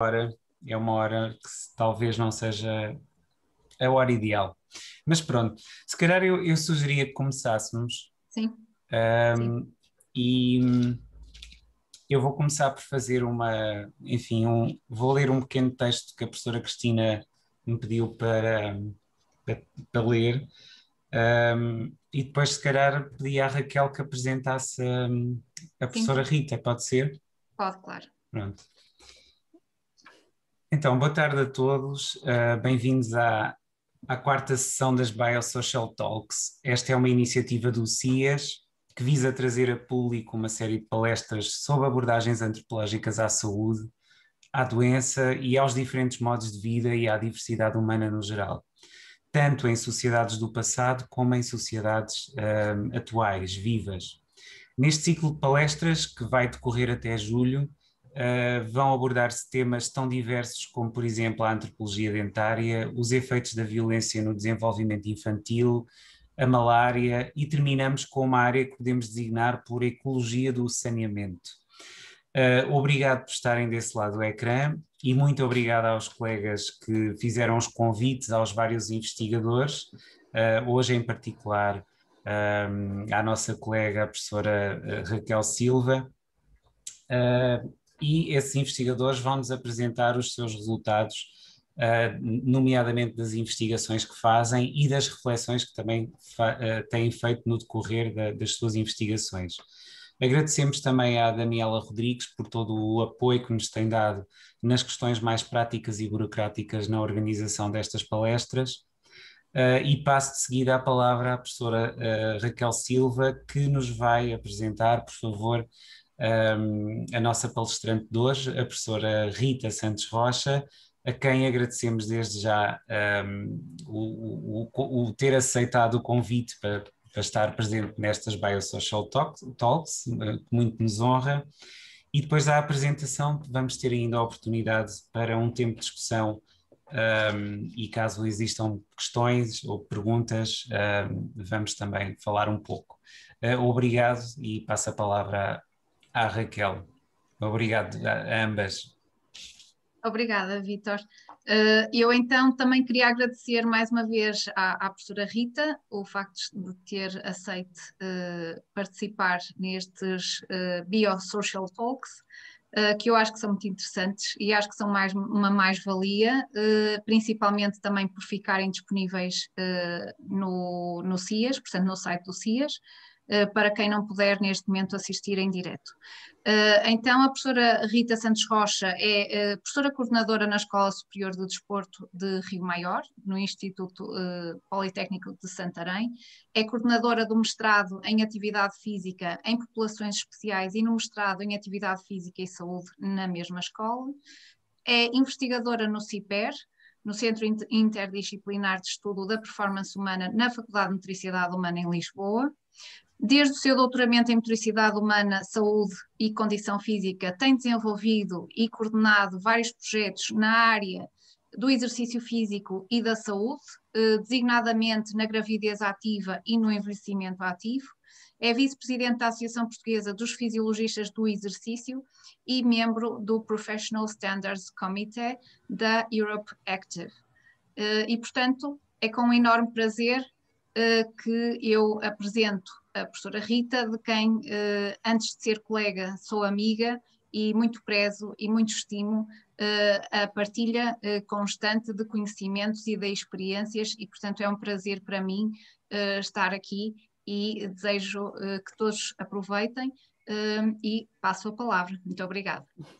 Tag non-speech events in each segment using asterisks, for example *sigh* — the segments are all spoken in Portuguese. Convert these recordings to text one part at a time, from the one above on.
hora é uma hora que talvez não seja a hora ideal. Mas pronto, se calhar eu, eu sugeria que começássemos. Sim. Um, Sim. E eu vou começar por fazer uma, enfim, um, vou ler um pequeno texto que a professora Cristina me pediu para, para, para ler. Um, e depois, se calhar, pedi à Raquel que apresentasse a, a professora Rita, pode ser? Pode, claro. Pronto. Então, boa tarde a todos, uh, bem-vindos à, à, quarta sessão das Biosocial Talks. Esta é uma iniciativa do CIAS que visa trazer a público uma série de palestras sobre abordagens antropológicas à saúde, à doença e aos diferentes modos de vida e à diversidade humana no geral, tanto em sociedades do passado como em sociedades uh, atuais, vivas. Neste ciclo de palestras, que vai decorrer até julho, uh, vão abordar-se temas tão diversos como, por exemplo, a antropologia dentária, os efeitos da violência no desenvolvimento infantil, a malária e terminamos com uma área que podemos designar por ecologia do saneamento. Uh, obrigado por estarem desse lado do ecrã e muito obrigado aos colegas que fizeram os convites aos vários investigadores, uh, hoje em particular à nossa colega, a professora Raquel Silva. Uh, e esses investigadores vão-nos apresentar os seus resultados, ah, nomeadamente das investigações que fazem e das reflexões que também ah, têm feito no decorrer das suas investigações. Agradecemos também à Daniela Rodrigues por todo o apoio que nos tem dado nas questões mais práticas e burocráticas na organização destas palestras. Uh, e passo de seguida a palavra à professora uh, Raquel Silva, que nos vai apresentar, por favor, um, a nossa palestrante de hoje, a professora Rita Santos Rocha, a quem agradecemos desde já um, o, o, o, ter aceitado o convite para, para estar presente nestas Biosocial Talks, talks que muito nos honra. E depois da apresentação, vamos ter ainda a oportunidade para um tempo de discussão. Um, e caso existam questões ou perguntas, um, vamos também falar um pouco. Uh, obrigado e passo a palavra à Raquel. Obrigado a ambas. Obrigada, Vitor. Eh, eu então também queria agradecer mais uma vez à, à professora Rita o facto de ter aceito eh, participar nestes eh, Biosocial Talks, que eu acho que são muito interessantes e acho que são mais, uma mais-valia, principalmente também por ficarem disponíveis no, no CIAS, portanto no site do CIAS. Eh, para quem não puder neste momento assistir em direto. Eh, então, a professora Rita Santos Rocha é eh, professora coordenadora na Escola Superior de Desporto de Rio Maior, no Instituto Politécnico de Santarém, é coordenadora do mestrado em Atividade Física em Populações Especiais e no mestrado em Atividade Física e Saúde na mesma escola, é investigadora no CIPER, no Centro Interdisciplinar de Estudo da Performance Humana na Faculdade de Nutricidade Humana em Lisboa, Desde o seu doutoramento em motricidade humana, saúde e condição física, tem desenvolvido e coordenado vários projetos na área do exercício físico e da saúde, eh, designadamente na gravidez ativa e no envelhecimento ativo. É vice-presidente da Associação Portuguesa dos Fisiologistas do Exercício e membro do Professional Standards Committee da Europe Active. Eh, e, portanto, é com um enorme prazer eh, que eu apresento a professora Rita, de quem, eh, antes de ser colega, sou amiga e muito prezo e muito estimo eh, a partilha eh, constante de conhecimentos e de experiências, e portanto é um prazer para mim estar aqui e desejo que todos aproveitem e passo a palavra. Muito obrigada. Muito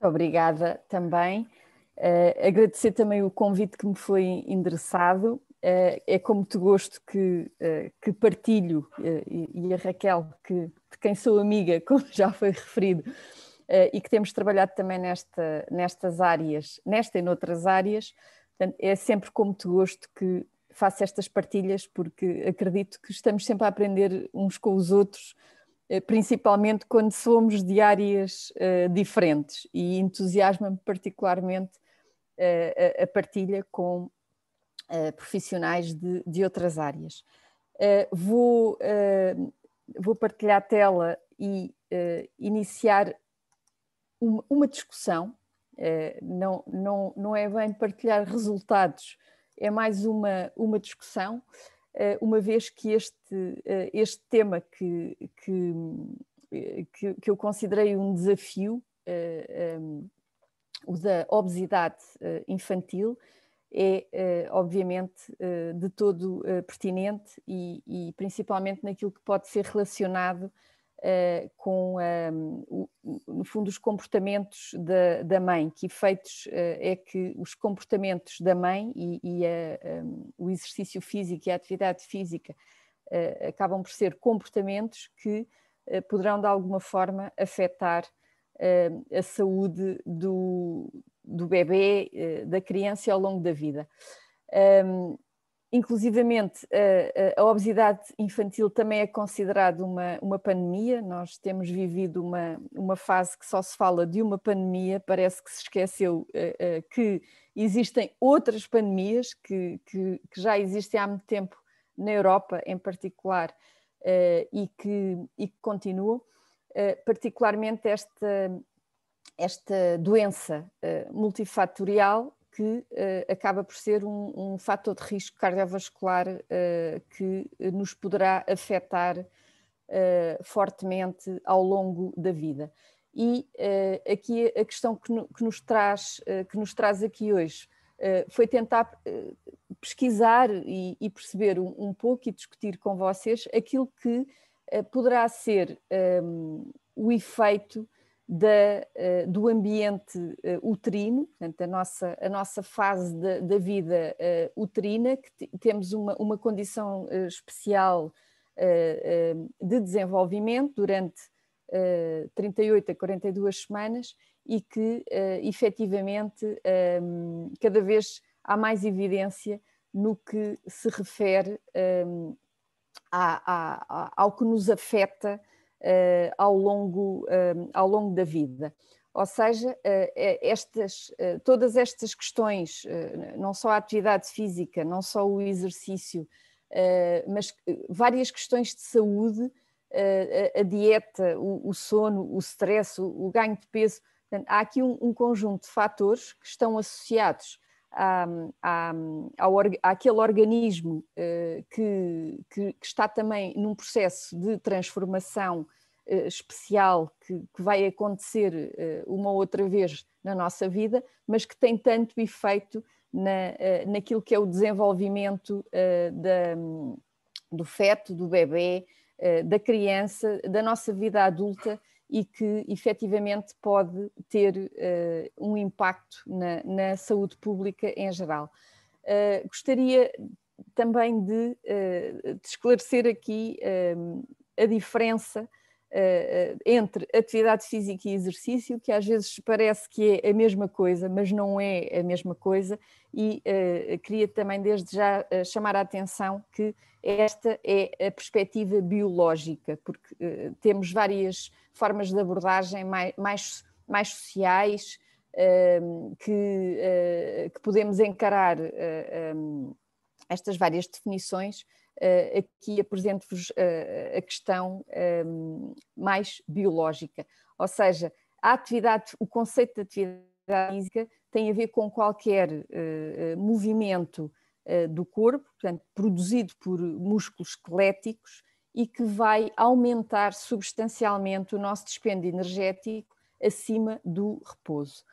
obrigada também. agradecer também o convite que me foi endereçado é, é com muito gosto que, eh, que partilho, eh, e a Raquel, que, de quem sou amiga, *laughs* como já foi referido, eh, e que temos trabalhado também nesta, nestas áreas, nesta e noutras áreas. Portanto, é sempre com muito gosto que faço estas partilhas, porque acredito que estamos sempre a aprender uns com os outros, principalmente quando somos de áreas diferentes, e entusiasma-me particularmente a partilha com eh, profissionais de, de, outras áreas. Uh, vou, eh, vou partilhar a tela e iniciar uma, uma discussão. não, não, não é bem partilhar resultados, é mais uma, uma discussão, uma vez que este, este tema que, que que, que, eu considerei um desafio, uh, um, o da obesidade uh, infantil, é eh, obviamente eh, de todo eh, pertinente e, e, principalmente naquilo que pode ser relacionado com, no fundo, os comportamentos da, da mãe, que efeitos é que os comportamentos da mãe e, e a, um, o exercício físico e a atividade física acabam por ser comportamentos que poderão de alguma forma afetar a saúde do, do bebê, eh, da criança ao longo da vida. Um, inclusivamente, a, a, obesidade infantil também é considerada uma, uma pandemia. Nós temos vivido uma, uma fase que só se fala de uma pandemia, parece que se esqueceu uh, uh, que existem outras pandemias que, que, que, já existem há muito tempo na Europa, em particular, uh, e, que, e que continuam. particularmente esta, esta doença eh, multifatorial que eh, acaba por ser um, um, fator de risco cardiovascular eh, que nos poderá afetar fortemente ao longo da vida. E aqui a questão que, que, nos traz, que nos traz aqui hoje foi tentar pesquisar e, perceber um, pouco e discutir com vocês aquilo que poderá ser ehm, o efeito da, eh, do ambiente eh, uterino, portanto, a nossa, a nossa fase da, da vida eh, uterina, que temos uma, uma condição especial de desenvolvimento durante 38 a 42 semanas e que efetivamente ehm, cada vez há mais evidência no que se refere ehm, ao que nos afeta eh, ao, longo, eh, ao longo da vida. Ou seja, eh, estas, todas estas questões, não só a atividade física, não só o exercício, mas várias questões de saúde, a dieta, o sono, o stress, o ganho de peso, há aqui um conjunto de fatores que estão associados à, à, ao, àquele organismo uh, que, que, que, está também num processo de transformação uh, especial que, que, vai acontecer uh, uma outra vez na nossa vida, mas que tem tanto efeito na, naquilo que é o desenvolvimento da, do feto, do bebê, da criança, da nossa vida adulta e que efetivamente pode ter uh, um impacto na, na, saúde pública em geral. Uh, gostaria também de, uh, de esclarecer aqui a diferença entre atividade física e exercício, que às vezes parece que é a mesma coisa, mas não é a mesma coisa, e queria também desde já chamar a atenção que esta é a perspectiva biológica, porque temos várias formas de abordagem mais, mais, mais sociais ehm, que, eh, que, podemos encarar eh, ehm, estas várias definições. Eh, aqui apresento-vos a questão ehm, mais biológica, ou seja, a atividade, o conceito de atividade física tem a ver com qualquer movimento do corpo, portanto, produzido por músculos esqueléticos, e que vai aumentar substancialmente o nosso despendo energético acima do repouso.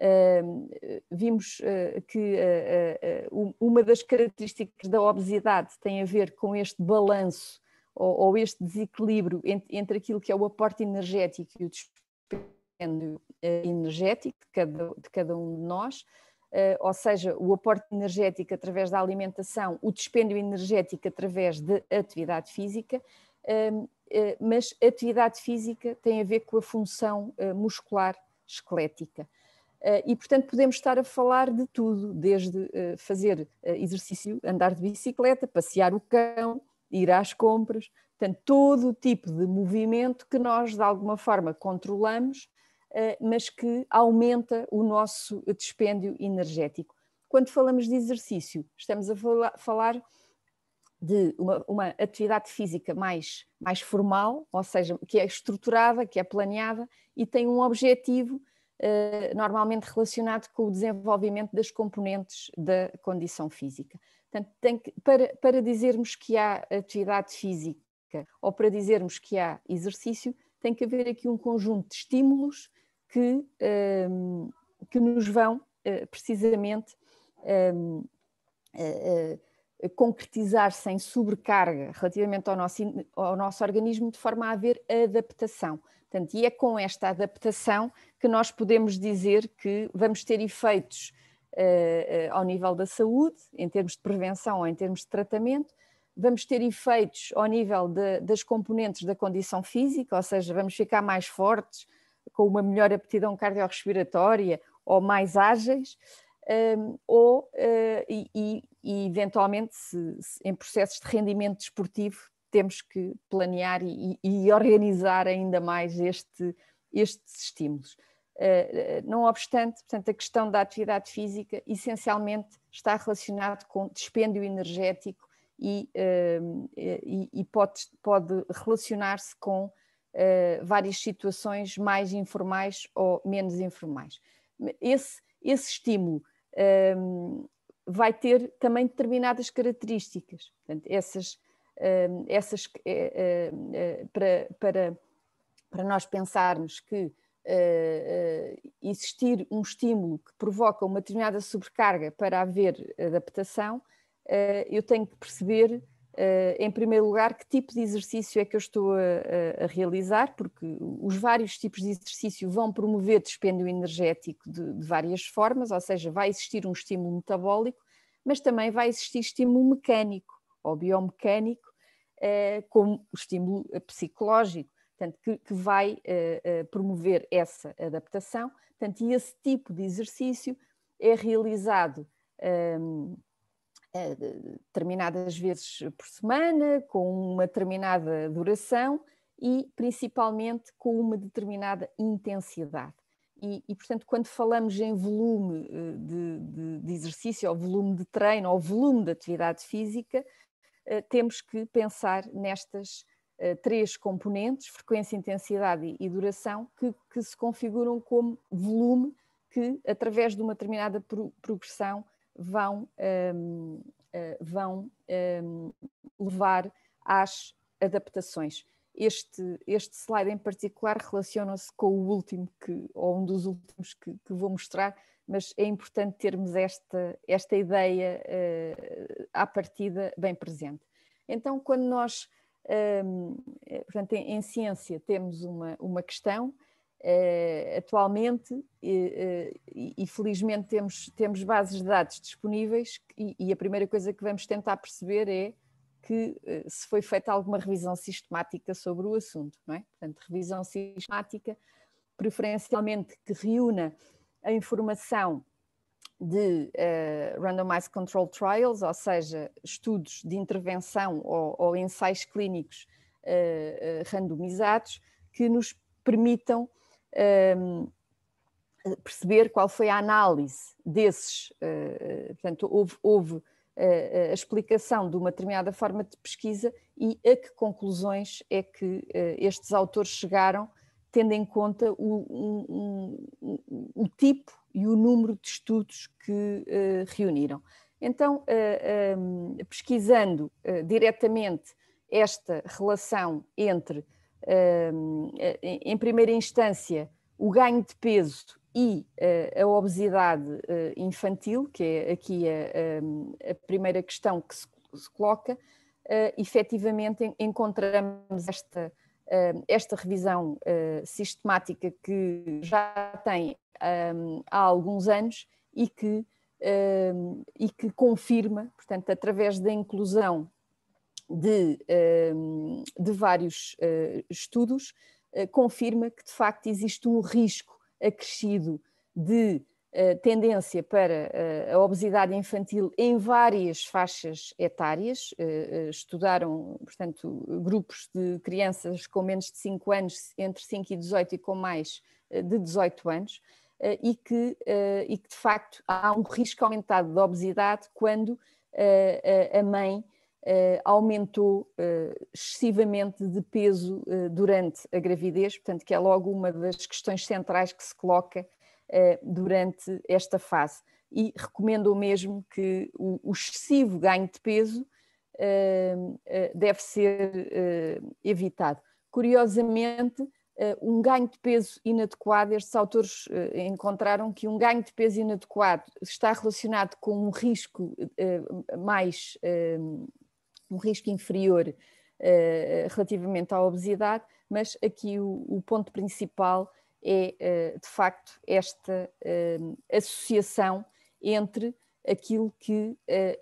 Uh, vimos uh, que uh, uma das características da obesidade tem a ver com este balanço ou, ou este desequilíbrio entre, entre, aquilo que é o aporte energético e o despendo energético de cada, de cada um de nós. Eh, ou seja, o aporte energético através da alimentação, o dispêndio energético através de atividade física, ehm, eh, mas atividade física tem a ver com a função eh, muscular esquelética. E, portanto, podemos estar a falar de tudo, desde fazer exercício, andar de bicicleta, passear o cão, ir às compras, portanto, todo o tipo de movimento que nós, de alguma forma, controlamos eh, mas que aumenta o nosso dispêndio energético. Quando falamos de exercício, estamos a falar de uma, uma atividade física mais, mais formal, ou seja, que é estruturada, que é planeada e tem um objetivo eh, normalmente relacionado com o desenvolvimento das componentes da condição física. Portanto, que, para, para dizermos que há atividade física ou para dizermos que há exercício, tem que haver aqui um conjunto de estímulos que, um, ehm, que nos vão uh, precisamente um, ehm, uh, eh, eh, concretizar sem sobrecarga relativamente ao nosso, ao nosso organismo, de forma a haver adaptação. Portanto, e é com esta adaptação que nós podemos dizer que vamos ter efeitos ao nível da saúde, em termos de prevenção ou em termos de tratamento, vamos ter efeitos ao nível de, das componentes da condição física, ou seja, vamos ficar mais fortes, com uma melhor aptidão cardiorrespiratória ou mais ágeis, um, ou, uh, e, e, eventualmente, se, se, em processos de rendimento desportivo, temos que planear e, e organizar ainda mais este, estes estímulos. Uh, não obstante, portanto, a questão da atividade física essencialmente está relacionada com dispêndio energético e, uh, e pode, pode relacionar-se com eh, várias situações mais informais ou menos informais. Esse, esse estímulo um, ehm, vai ter também determinadas características. Portanto, essas, um, ehm, essas eh, eh, para, para, para nós pensarmos que existir um estímulo que provoca uma determinada sobrecarga para haver adaptação, eu tenho que perceber eh, em primeiro lugar, que tipo de exercício é que eu estou a, a, realizar, porque os vários tipos de exercício vão promover despêndio energético de, de várias formas, ou seja, vai existir um estímulo metabólico, mas também vai existir estímulo mecânico ou biomecânico, eh, como o estímulo eh, psicológico, portanto, que, que vai promover essa adaptação. Portanto, e esse tipo de exercício é realizado ehm, eh, determinadas vezes por semana, com uma determinada duração e principalmente com uma determinada intensidade. E, e portanto, quando falamos em volume eh, de, de, de, exercício, ou volume de treino, ou volume de atividade física, eh, temos que pensar nestas três componentes, frequência, intensidade e duração, que, que se configuram como volume que, através de uma determinada progressão, vão, um, uh, eh, vão um, levar às adaptações. Este, este slide em particular relaciona-se com o último que, ou um dos últimos que, que vou mostrar, mas é importante termos esta, esta ideia uh, à partida bem presente. Então, quando nós, um, eh, portanto, em, em ciência temos uma, uma questão, Uh, atualmente eh, eh, e, uh, e, felizmente temos, temos bases de dados disponíveis e, e, a primeira coisa que vamos tentar perceber é que se foi feita alguma revisão sistemática sobre o assunto, não é? Portanto, revisão sistemática, preferencialmente que reúna a informação de randomized control trials, ou seja, estudos de intervenção ou, ou ensaios clínicos randomizados que nos permitam um, ehm, perceber qual foi a análise desses. Uh, portanto, houve, houve eh, a explicação de uma determinada forma de pesquisa e a que conclusões é que eh, estes autores chegaram, tendo em conta o, um, um, o tipo e o número de estudos que uh, reuniram. Então, uh, um, pesquisando uh, diretamente esta relação entre eh, em primeira instância, o ganho de peso e eh, a obesidade eh, infantil, que é aqui a, a primeira questão que se, se coloca, efetivamente encontramos esta, esta revisão sistemática que já tem há alguns anos e que, e que confirma, portanto, através da inclusão de, ehm, de vários eh, estudos, eh, confirma que de facto existe um risco acrescido de eh, tendência para a obesidade infantil em várias faixas etárias. Estudaram, portanto, grupos de crianças com menos de 5 anos, entre 5 e 18, e com mais de 18 anos, e que, e que de facto há um risco aumentado de obesidade quando a mãe Uh, aumentou uh, excessivamente de peso uh, durante a gravidez, portanto, que é logo uma das questões centrais que se coloca durante esta fase. E recomendo mesmo que o, o excessivo ganho de peso deve ser evitado. Curiosamente, um ganho de peso inadequado, estes autores encontraram que um ganho de peso inadequado está relacionado com um risco mais um risco inferior uh, relativamente à obesidade, mas aqui o, o ponto principal é, uh, de facto, esta uh, associação entre aquilo que,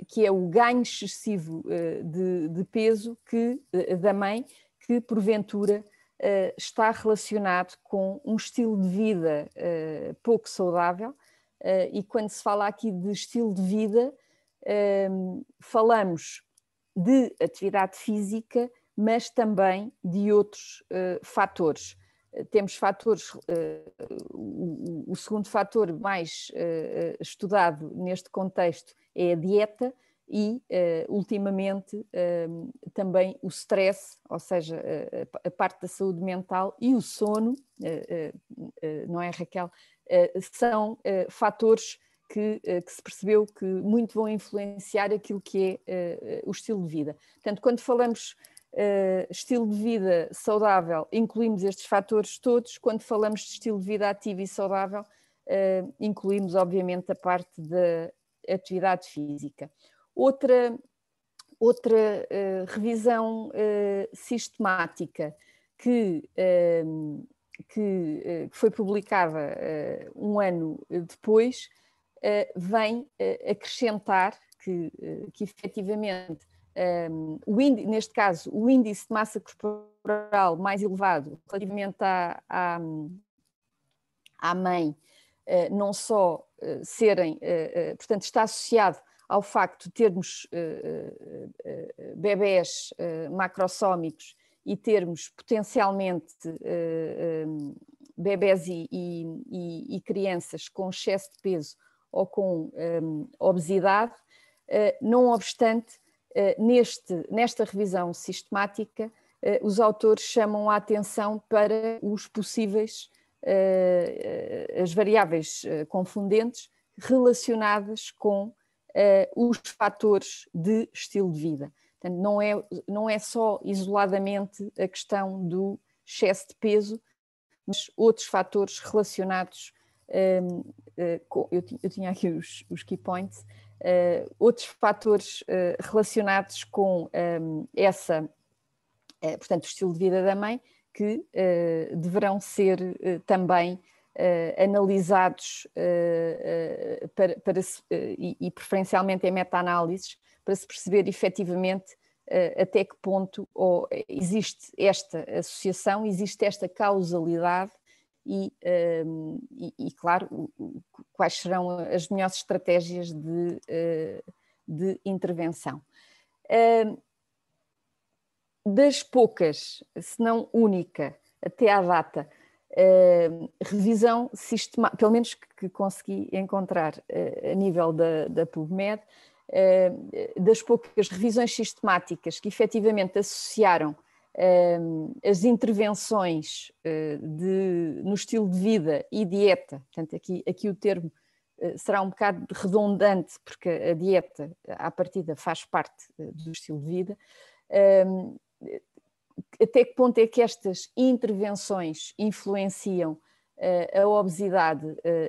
que é o ganho excessivo de, de, peso que, da mãe, que porventura está relacionado com um estilo de vida pouco saudável. E quando se fala aqui de estilo de vida, falamos de atividade física, mas também de outros uh, fatores. Eh, temos fatores, uh, o, o, segundo fator mais uh, estudado neste contexto é a dieta e, ultimamente, também o stress, ou seja, a, a parte da saúde mental e o sono, não é, Raquel? São fatores que, eh, que, se percebeu que muito vão influenciar aquilo que é uh, o estilo de vida. Portanto, quando falamos uh, estilo de vida saudável, incluímos estes fatores todos, quando falamos de estilo de vida ativo e saudável, uh, incluímos, obviamente, a parte da atividade física. Outra, outra revisão sistemática que que, foi publicada um ano depois, eh, vem eh, acrescentar que, eh, que efetivamente, um, ehm, o índice, neste caso, o índice de massa corporal mais elevado relativamente à, à, à mãe, não só serem, portanto, está associado ao facto de termos bebés macrosómicos e termos potencialmente bebés e, e, e crianças com excesso de peso ou com um, obesidade, eh, não obstante, eh, neste, nesta revisão sistemática, eh, os autores chamam a atenção para os possíveis, as variáveis confundentes relacionadas com os fatores de estilo de vida. Portanto, não é, não é só isoladamente a questão do excesso de peso, mas outros fatores relacionados eh, eu, tinha aqui os, os key points, eh, outros fatores eh, relacionados com essa, portanto, o estilo de vida da mãe, que deverão ser também Uh, analisados uh, uh, para, para se, e, e, preferencialmente em meta-análises para se perceber efetivamente até que ponto oh, existe esta associação, existe esta causalidade e, um, e, e, claro, quais serão as melhores estratégias de, eh, de intervenção. Hum, das poucas, se não única, até à data, hum, revisão sistemática, pelo menos que consegui encontrar eh, a nível da, da PubMed, hum, das poucas revisões sistemáticas que efetivamente associaram Ehm, as intervenções eh, de, no estilo de vida e dieta, portanto, aqui, aqui o termo eh, será um bocado redundante, porque a dieta, à partida, faz parte eh, do estilo de vida. Ehm, até que ponto é que estas intervenções influenciam a obesidade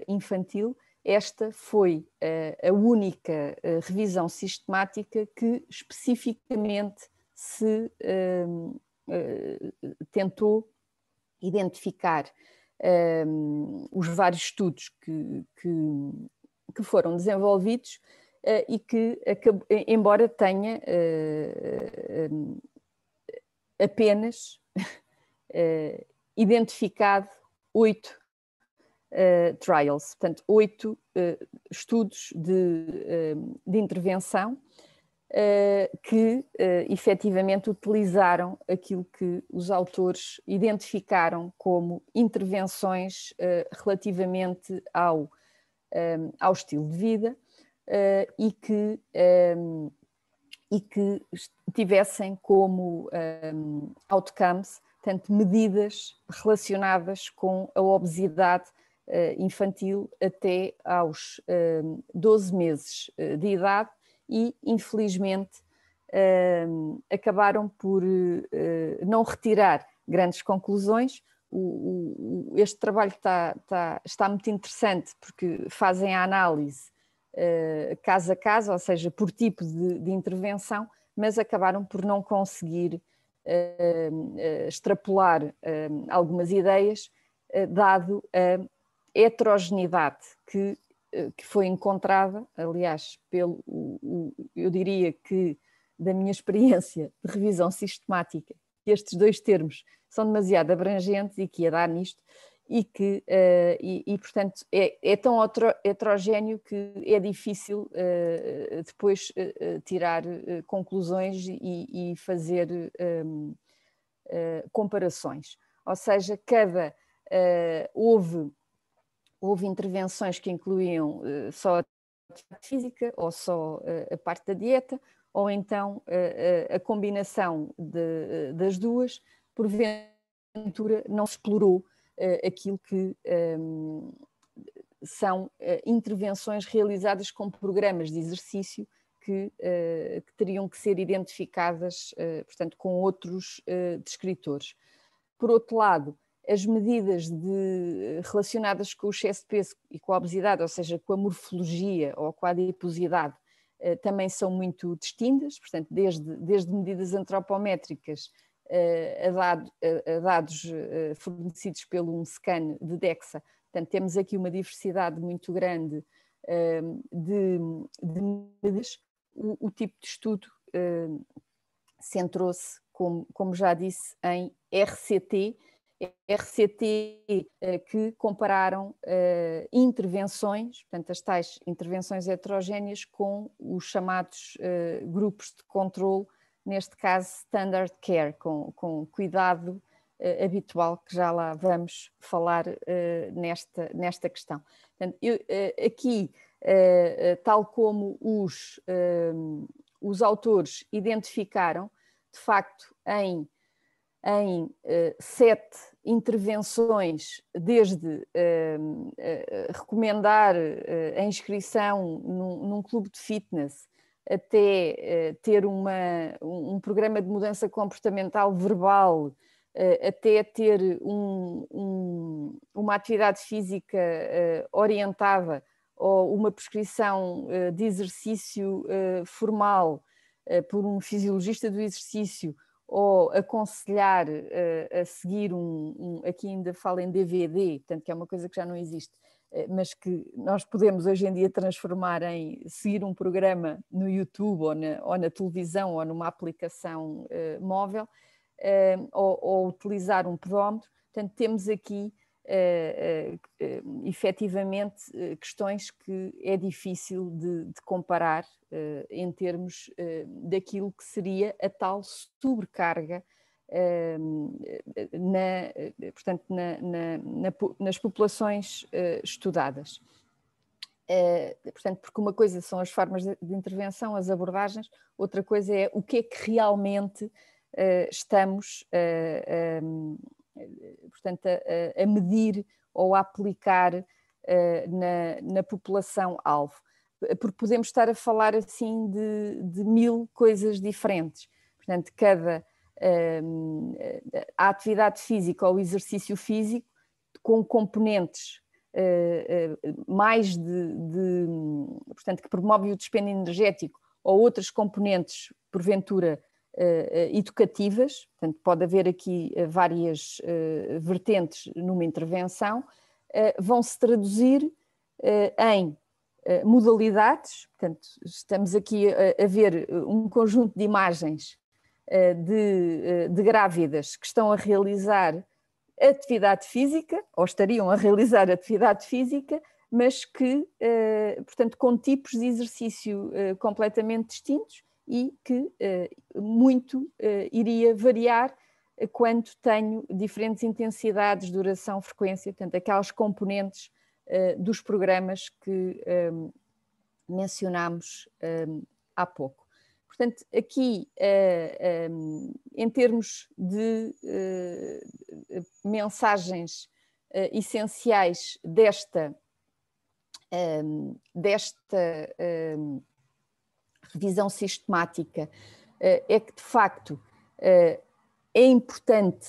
infantil? Esta foi a única revisão sistemática que especificamente se ehm, eh, tentou identificar um, ehm, os vários estudos que, que, que foram desenvolvidos uh, e que, embora tenha uh, apenas uh, *laughs* identificado oito trials, portanto, oito estudos de, de intervenção eh, que eh, efetivamente utilizaram aquilo que os autores identificaram como intervenções eh, relativamente ao, ao estilo de vida e que, e que tivessem como outcomes tanto medidas relacionadas com a obesidade infantil até aos 12 meses de idade e, infelizmente, ehm, acabaram por eh, não retirar grandes conclusões. O, o, este trabalho está, está, está, muito interessante porque fazem a análise eh, caso a caso, ou seja, por tipo de, de intervenção, mas acabaram por não conseguir ehm, eh, extrapolar ehm, algumas ideias, dado a heterogeneidade que que foi encontrada, aliás, pelo, eu diria que da minha *laughs* experiência de revisão sistemática, que estes dois termos são demasiado abrangentes e que ia dar nisto, e que, uh, e, e, portanto, é, é, tão heterogéneo que é difícil uh, depois uh, tirar conclusões e, e fazer um, ehm, comparações. Ou seja, cada houve houve intervenções que incluíam uh, só a física ou só uh, a parte da dieta, ou então uh, a combinação de, das duas, porventura não se explorou aquilo que um, ehm, são intervenções realizadas com programas de exercício que, que teriam que ser identificadas, portanto, com outros descritores. Por outro lado, as medidas de, eh, relacionadas com o excesso de peso e com a obesidade, ou seja, com a morfologia ou com a adiposidade, eh, também são muito distintas, portanto, desde, desde medidas antropométricas eh, a, dado, a dados fornecidos pelo um scan de DEXA. Portanto, temos aqui uma diversidade muito grande ehm, de, de medidas. O, o, tipo de estudo ehm, centrou-se, como, como já disse, em RCT, RCT eh, que compararam eh, intervenções, portanto, as tais intervenções heterogéneas com os chamados eh, grupos de controle, neste caso standard care, com, com cuidado habitual, que já lá vamos falar nesta, nesta questão. Portanto, eu, aqui, tal como os, os autores identificaram, de facto, em em uh, sete intervenções, desde uh, uh, recomendar eh, a inscrição num, num, clube de fitness até ter uma, um, um programa de mudança comportamental verbal, até ter um, um, uma atividade física orientada ou uma prescrição de exercício formal por um fisiologista do exercício ou aconselhar uh, a seguir um, um, aqui ainda falo em DVD, portanto que é uma coisa que já não existe, uh, mas que nós podemos hoje em dia transformar em seguir um programa no YouTube ou na, ou na televisão ou numa aplicação uh, móvel, ou, ou, utilizar um pedómetro, portanto temos aqui uh, uh, efetivamente questões que é difícil de, de comparar em termos daquilo que seria a tal sobrecarga na, portanto, na, na, nas populações estudadas. portanto, porque uma coisa são as formas de intervenção, as abordagens, outra coisa é o que é que realmente estamos uh, eh, portanto, a, a medir ou a aplicar eh, na, na população-alvo. Eh, porque podemos estar a falar assim de, de mil coisas diferentes. Portanto, cada ehm, a atividade física ou exercício físico com componentes mais de, de, portanto que promove o despendo energético ou outros componentes porventura eh, eh, educativas, portanto, pode haver aqui eh, várias vertentes numa intervenção, vão se traduzir em modalidades, portanto, estamos aqui a, ver um conjunto de imagens de, de grávidas que estão a realizar atividade física, ou estariam a realizar atividade física, mas que, portanto, com tipos de exercício completamente distintos e que eh, muito eh, iria variar eh, quando tenho diferentes intensidades, duração, frequência, portanto, aquelas componentes dos programas que ehm, mencionámos ehm, há pouco. Portanto, aqui, ehm, em termos de mensagens essenciais desta, desta revisão sistemática, eh, é que de facto eh, é importante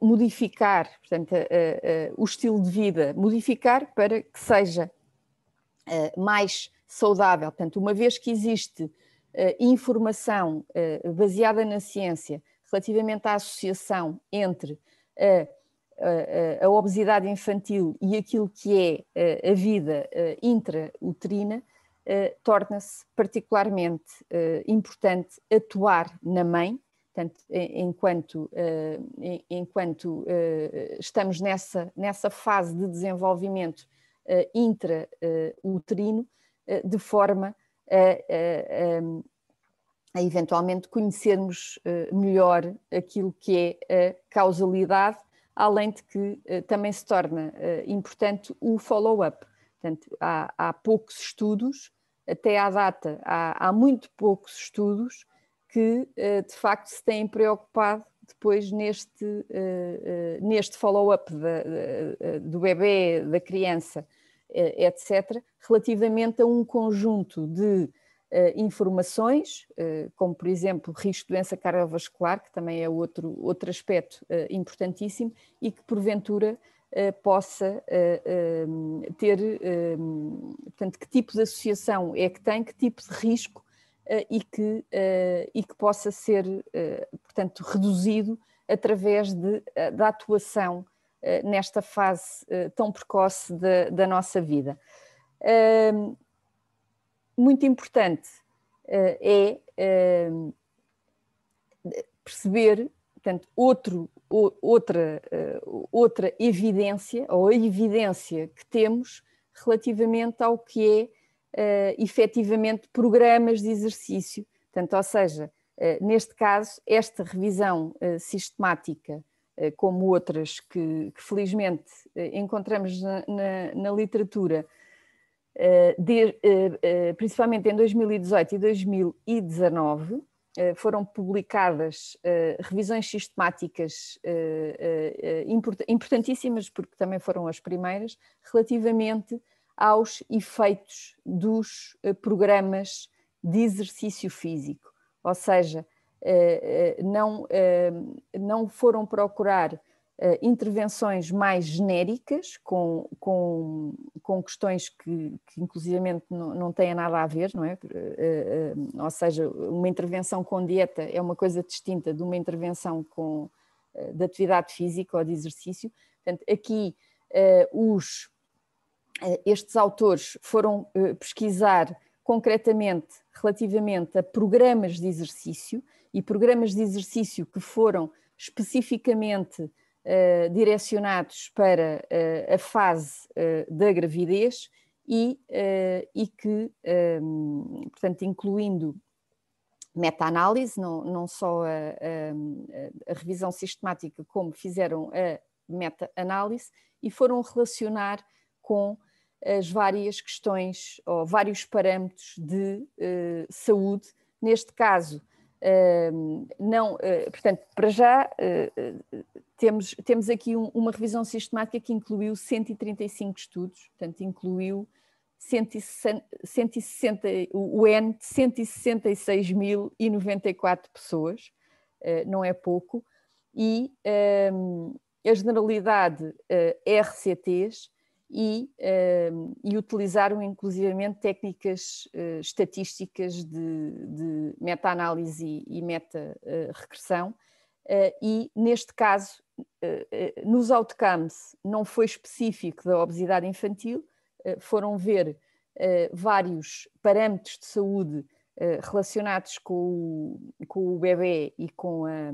modificar portanto, eh, o estilo de vida, modificar para que seja mais saudável. Portanto, uma vez que existe informação baseada na ciência relativamente à associação entre a, a, a obesidade infantil e aquilo que é a vida intrauterina, eh, torna-se particularmente eh, importante atuar na mãe, portanto, enquanto, eh, enquanto estamos nessa, nessa fase de desenvolvimento intrauterino, de forma a, a eventualmente conhecermos melhor aquilo que é a causalidade, além de que também se torna importante o follow-up. Portanto, há, há poucos estudos até à data, há, há muito poucos estudos que eh, de facto se têm preocupado depois neste, eh, eh, neste follow-up do bebê, da criança, etc., relativamente a um conjunto de informações, como por exemplo risco de doença cardiovascular, que também é outro, outro aspecto importantíssimo e que porventura eh, possa eh, eh, ter, portanto, que tipo de associação é que tem, que tipo de risco e, que, e que possa ser, portanto, reduzido através de, da atuação nesta fase tão precoce da, da nossa vida. Ehm, muito importante é ehm, perceber Portanto, outro, outra, eh, outra evidência, ou a evidência que temos relativamente ao que é uh, efetivamente programas de exercício. Portanto, ou seja, uh, neste caso, esta revisão uh, sistemática, uh, como outras que, que felizmente encontramos na, na, na literatura, de, principalmente em 2018 e 2019, eh, foram publicadas eh, revisões sistemáticas eh, importantíssimas, porque também foram as primeiras, relativamente aos efeitos dos programas de exercício físico. Ou seja, não, não foram procurar uh, intervenções mais genéricas, com, com, com questões que, que inclusivamente não, não têm nada a ver, não é? Uh, ou seja, uma intervenção com dieta é uma coisa distinta de uma intervenção com, de atividade física ou de exercício. Portanto, aqui os, estes autores foram pesquisar concretamente relativamente a programas de exercício e programas de exercício que foram especificamente eh, direcionados para uh, a fase eh, da gravidez e, e que, um, ehm, portanto, incluindo meta-análise, não, não só a, a, a revisão sistemática, como fizeram a meta-análise, e foram relacionar com as várias questões ou vários parâmetros de uh, saúde. Neste caso, não, eh, portanto, para já eh, eh, temos, temos aqui uma revisão sistemática que incluiu 135 estudos, portanto, incluiu 160, o N de 166.094 pessoas, não é pouco, e a generalidade RCTs e, ehm, e utilizaram inclusivamente técnicas eh, estatísticas de, de meta-análise e, meta-regressão. Eh, e, neste caso, eh, nos outcomes não foi específico da obesidade infantil, foram ver vários parâmetros de saúde relacionados com o, com o bebê e com a,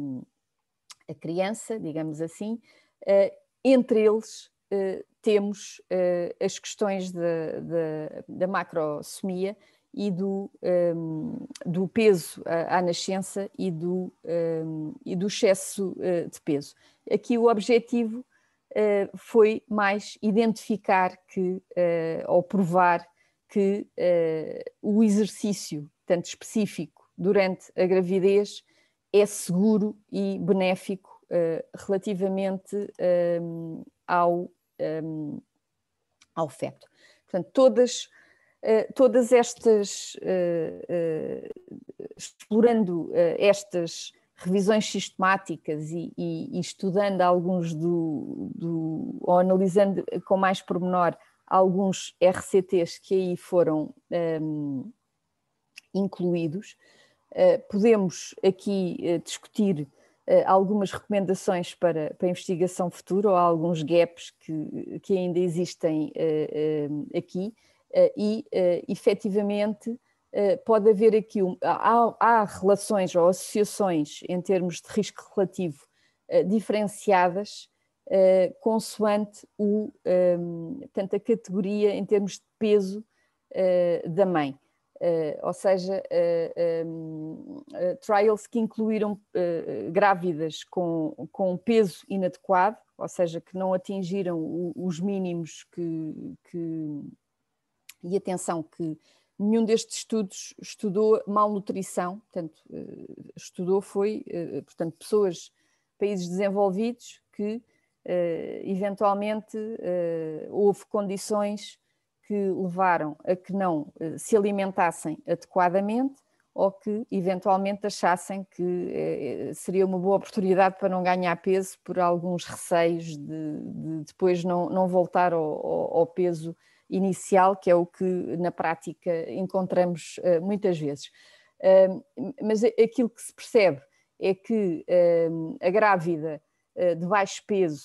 a criança, digamos assim, entre eles eh, temos eh, as questões da macrosomia e do, um, ehm, do peso à, à nascença e do, um, ehm, e do excesso eh, de peso. Aqui o objetivo Uh, foi mais identificar que, uh, ou provar que uh, o exercício, tanto específico, durante a gravidez é seguro e benéfico relativamente ehm, ao um, eh, ao feto. Portanto, todas, uh, todas estas, uh, uh, explorando estas revisões sistemáticas e, e, e estudando alguns do, do, ou analisando com mais pormenor alguns RCTs que aí foram um, ehm, incluídos, podemos aqui discutir eh, algumas recomendações para, para investigação futura ou alguns gaps que, que ainda existem eh, eh, aqui e, uh, efetivamente, pode haver aqui, um, há, há, relações ou associações em termos de risco relativo diferenciadas consoante o, portanto, a categoria em termos de peso da mãe. Eh, ou seja, eh, ehm, eh, trials que incluíram grávidas com, com peso inadequado, ou seja, que não atingiram os mínimos que, que e atenção que nenhum destes estudos estudou malnutrição, portanto, estudou foi, portanto, pessoas, países desenvolvidos que eventualmente houve condições que levaram a que não eh, se alimentassem adequadamente ou que eventualmente achassem que eh, eh, seria uma boa oportunidade para não ganhar peso por alguns receios de, de depois não, não voltar ao, ao, ao, peso inicial, que é o que na prática encontramos muitas vezes. mas aquilo que se percebe é que a grávida de baixo peso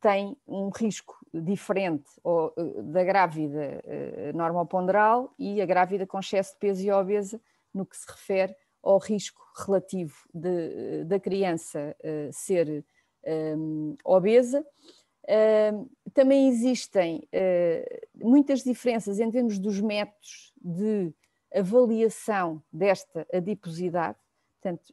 tem um risco diferente ou, eh, da grávida uh, eh, normoponderal e a grávida com excesso de peso e obesa no que se refere ao risco relativo de, eh, da criança uh, ser um, ehm, obesa. Ehm, também existem uh, muitas diferenças em termos dos métodos de avaliação desta adiposidade, portanto,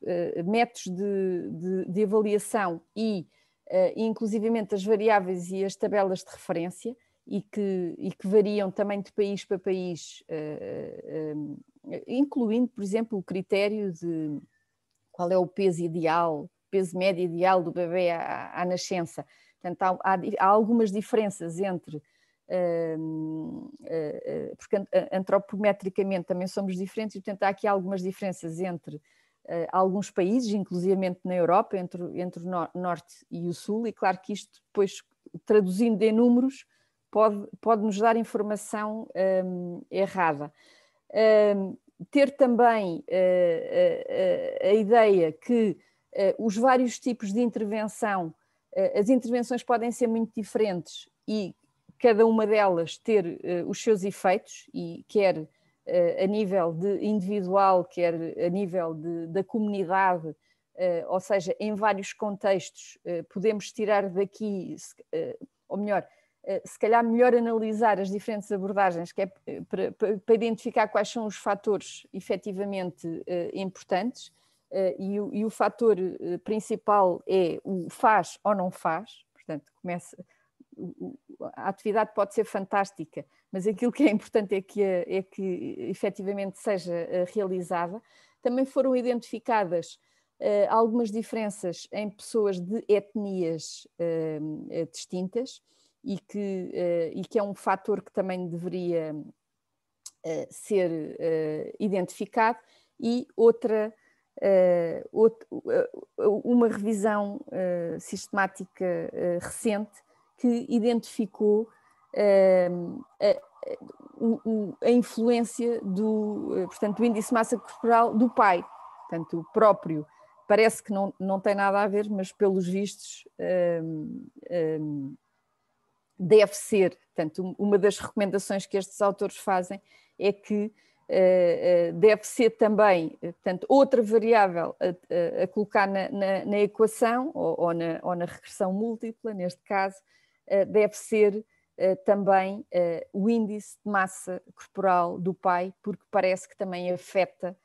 métodos de, de, de avaliação e uh, inclusivamente as variáveis e as tabelas de referência, e que, e que variam também de país para país, uh, uh, incluindo, por exemplo, o critério de qual é o peso ideal, peso médio ideal do bebê à, à nascença. Portanto, há, há, algumas diferenças entre. Ehm, porque antropometricamente também somos diferentes, e portanto há aqui algumas diferenças entre eh, alguns países, inclusivamente na Europa, entre, entre o no Norte e o Sul, e claro que isto depois, traduzindo em números, pode, pode nos dar informação um, ehm, errada. Um, ehm, ter também uh, eh, a, eh, a, ideia que uh, os vários tipos de intervenção, uh, as intervenções podem ser muito diferentes e cada uma delas ter os seus efeitos, e quer eh, a nível de individual, quer a nível de, da comunidade, eh, ou seja, em vários contextos, eh, podemos tirar daqui, ou melhor, se calhar melhor analisar as diferentes abordagens, que é para, para identificar quais são os fatores efetivamente importantes, e o, e o fator principal é o faz ou não faz, portanto, começa a atividade pode ser fantástica, mas aquilo que é importante é que, é que efetivamente seja eh, realizada. Também foram identificadas eh, algumas diferenças em pessoas de etnias eh, distintas e que, e que é um fator que também deveria ser identificado e outra uma revisão sistemática recente que identificou uh, a, a, influência do, eh, portanto, do índice de massa corporal do pai, portanto, próprio. Parece que não, não tem nada a ver, mas pelos vistos um, ehm, um, ehm, deve ser. Portanto, uma das recomendações que estes autores fazem é que Uh, deve ser também, portanto, outra variável a, a, colocar na, na, na equação ou, ou, na, ou, na, regressão múltipla, neste caso, eh, deve ser eh, também eh, o índice de massa corporal do pai, porque parece que também afeta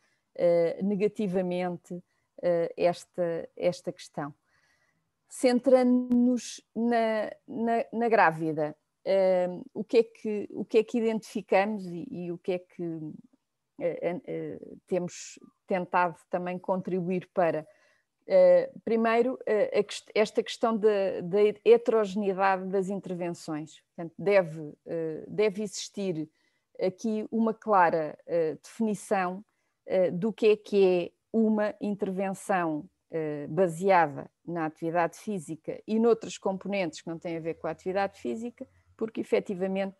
negativamente esta, esta questão. Centrando-nos na, na, na, grávida, o, que é que, o que é que identificamos e, e o que é que temos tentado também contribuir para? Eh, primeiro, uh, esta questão da, heterogeneidade das intervenções. Portanto, deve, uh, deve existir aqui uma clara definição do que é que é uma intervenção baseada na atividade física e noutras componentes que não têm a ver com a atividade física, porque efetivamente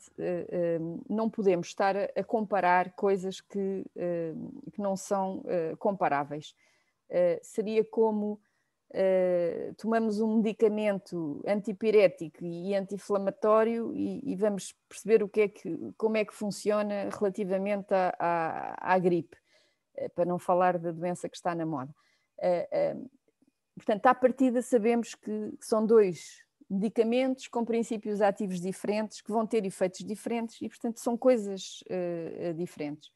não podemos estar a, a comparar coisas que, que não são comparáveis. Eh, seria como uh, tomamos um medicamento antipirético e anti-inflamatório e, e, vamos perceber o que é que, como é que funciona relativamente à, à, à gripe, uh, para não falar da doença que está na moda. portanto, à partida sabemos que são dois medicamentos com princípios ativos diferentes, que vão ter efeitos diferentes e, portanto, são coisas diferentes.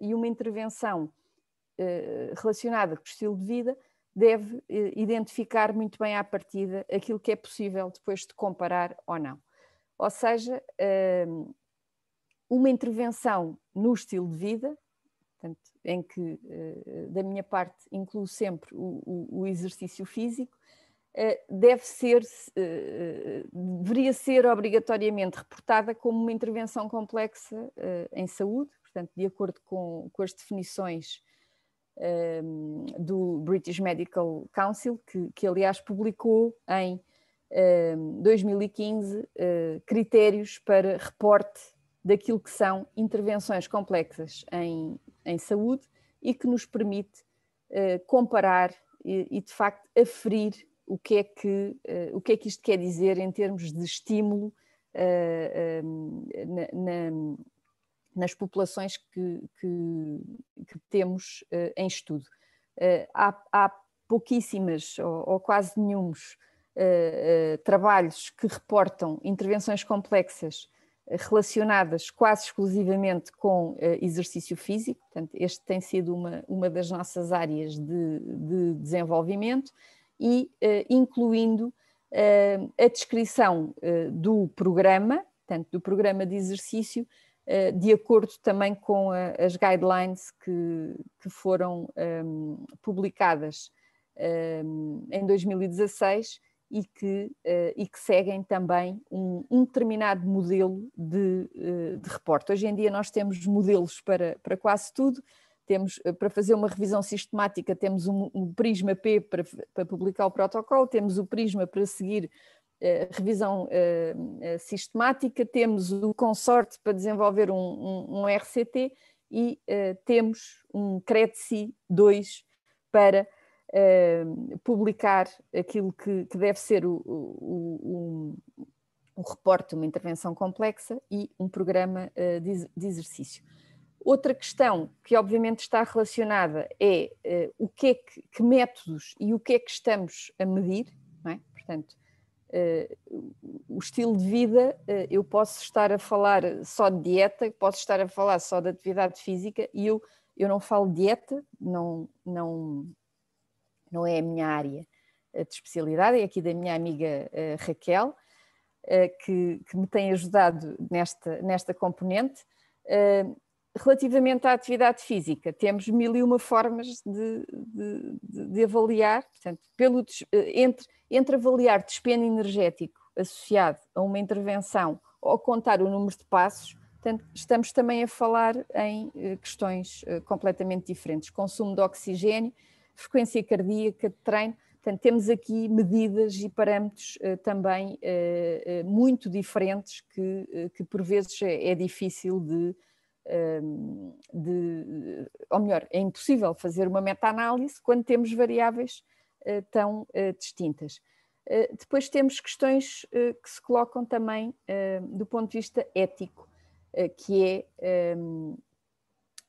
e uma intervenção eh, relacionada com o estilo de vida, deve eh, identificar muito bem à partida aquilo que é possível depois de comparar ou não. Ou seja, eh, uma intervenção no estilo de vida, portanto, em que da minha parte incluo sempre o, exercício físico, deve ser, deveria ser obrigatoriamente reportada como uma intervenção complexa em saúde, portanto, de acordo com, com as definições um, ehm, do British Medical Council, que, que aliás publicou em um, 2015 uh, critérios para reporte daquilo que são intervenções complexas em, em saúde e que nos permite uh, comparar e, e, de facto aferir o que é que uh, o que é que isto quer dizer em termos de estímulo eh, ehm, na, na nas populações que, que, que temos uh, em estudo. Uh, há, há, pouquíssimas ou, ou quase nenhums uh, eh, trabalhos que reportam intervenções complexas relacionadas quase exclusivamente com exercício físico, portanto, este tem sido uma, uma das nossas áreas de, de desenvolvimento, e incluindo a descrição do programa, portanto, do programa de exercício, eh, de acordo também com as guidelines que, que foram um, ehm, publicadas um, ehm, em 2016 e que, uh, e que seguem também um, um determinado modelo de, uh, de reporte. Hoje em dia nós temos modelos para, para quase tudo, temos para fazer uma revisão sistemática, temos um, um prisma P para, para publicar o protocolo, temos o prisma para seguir eh, revisão eh, eh, sistemática, temos o consorte para desenvolver um, um, um RCT e temos um CREDCI 2 para publicar aquilo que, que, deve ser o, o, o um reporte, uma intervenção complexa e um programa de, exercício. Outra questão que obviamente está relacionada é o que, é que, que métodos e o que é que estamos a medir, é? portanto, eh, o estilo de vida, eh, eu posso estar a falar só de dieta, posso estar a falar só de atividade física e eu, eu não falo dieta, não, não, não é a minha área eh, de especialidade, é aqui da minha amiga Raquel, que, que me tem ajudado nesta, nesta componente. Relativamente à atividade física, temos mil e uma formas de, de, de avaliar, portanto, pelo, eh, entre, entre avaliar despeno energético associado a uma intervenção ou contar o número de passos, portanto, estamos também a falar em eh, questões eh, completamente diferentes. Consumo de oxigênio, frequência cardíaca, de treino, portanto, temos aqui medidas e parâmetros também muito diferentes que, que por vezes é, é difícil de de, eh, ou melhor, é impossível fazer uma meta-análise quando temos variáveis eh, tão eh, distintas. Depois temos questões que se colocam também do ponto de vista ético, que é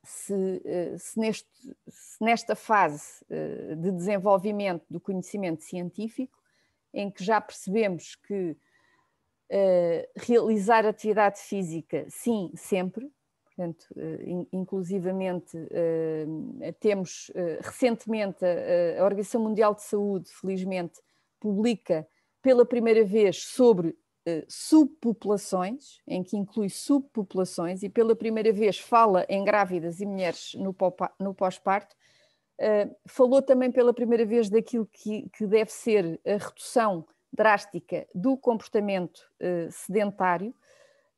se, se, neste, se nesta fase de desenvolvimento do conhecimento científico, em que já percebemos que realizar atividade física, sim, sempre, Portanto, eh, inclusivamente, eh, temos eh, recentemente a Organização Mundial de Saúde, felizmente, publica pela primeira vez sobre subpopulações, em que inclui subpopulações, e pela primeira vez fala em grávidas e mulheres no pós-parto. Falou também pela primeira vez daquilo que deve ser a redução drástica do comportamento sedentário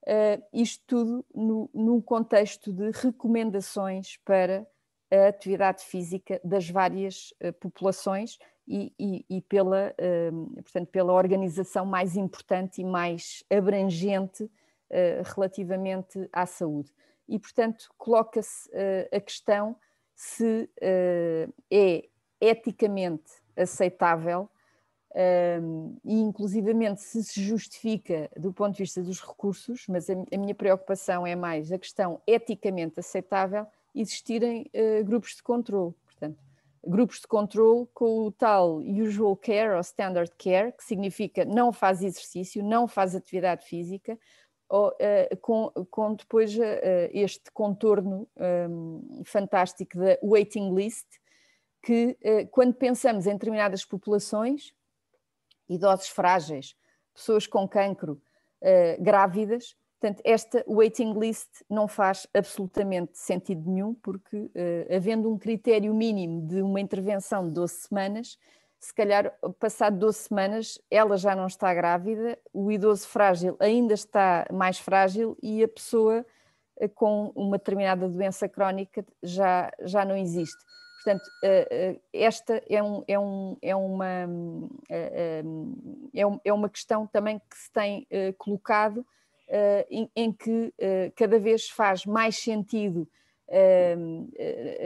Uh, isto tudo no, num contexto de recomendações para a atividade física das várias uh, populações e, e, e pela, uh, portanto, pela organização mais importante e mais abrangente relativamente à saúde. E, portanto, coloca-se a questão se é eticamente aceitável e inclusivamente se se justifica do ponto de vista dos recursos, mas a, a minha preocupação é mais a questão eticamente aceitável existirem uh, grupos de controle, portanto, grupos de controle com o tal usual care ou standard care, que significa não faz exercício, não faz atividade física, ou, uh, com, com, depois uh, este contorno um, fantástico da waiting list, que quando pensamos em determinadas populações, idosos frágeis, pessoas com cancro, uh, grávidas. Portanto, esta waiting list não faz absolutamente sentido nenhum, porque uh, havendo um critério mínimo de uma intervenção de 12 semanas, se calhar passado 12 semanas ela já não está grávida, o idoso frágil ainda está mais frágil e a pessoa eh, com uma determinada doença crónica já, já não existe. Portanto, eh, eh, esta é, um, é, um, é, uma, eh, é, é, uma questão também que se tem colocado, em, em que cada vez faz mais sentido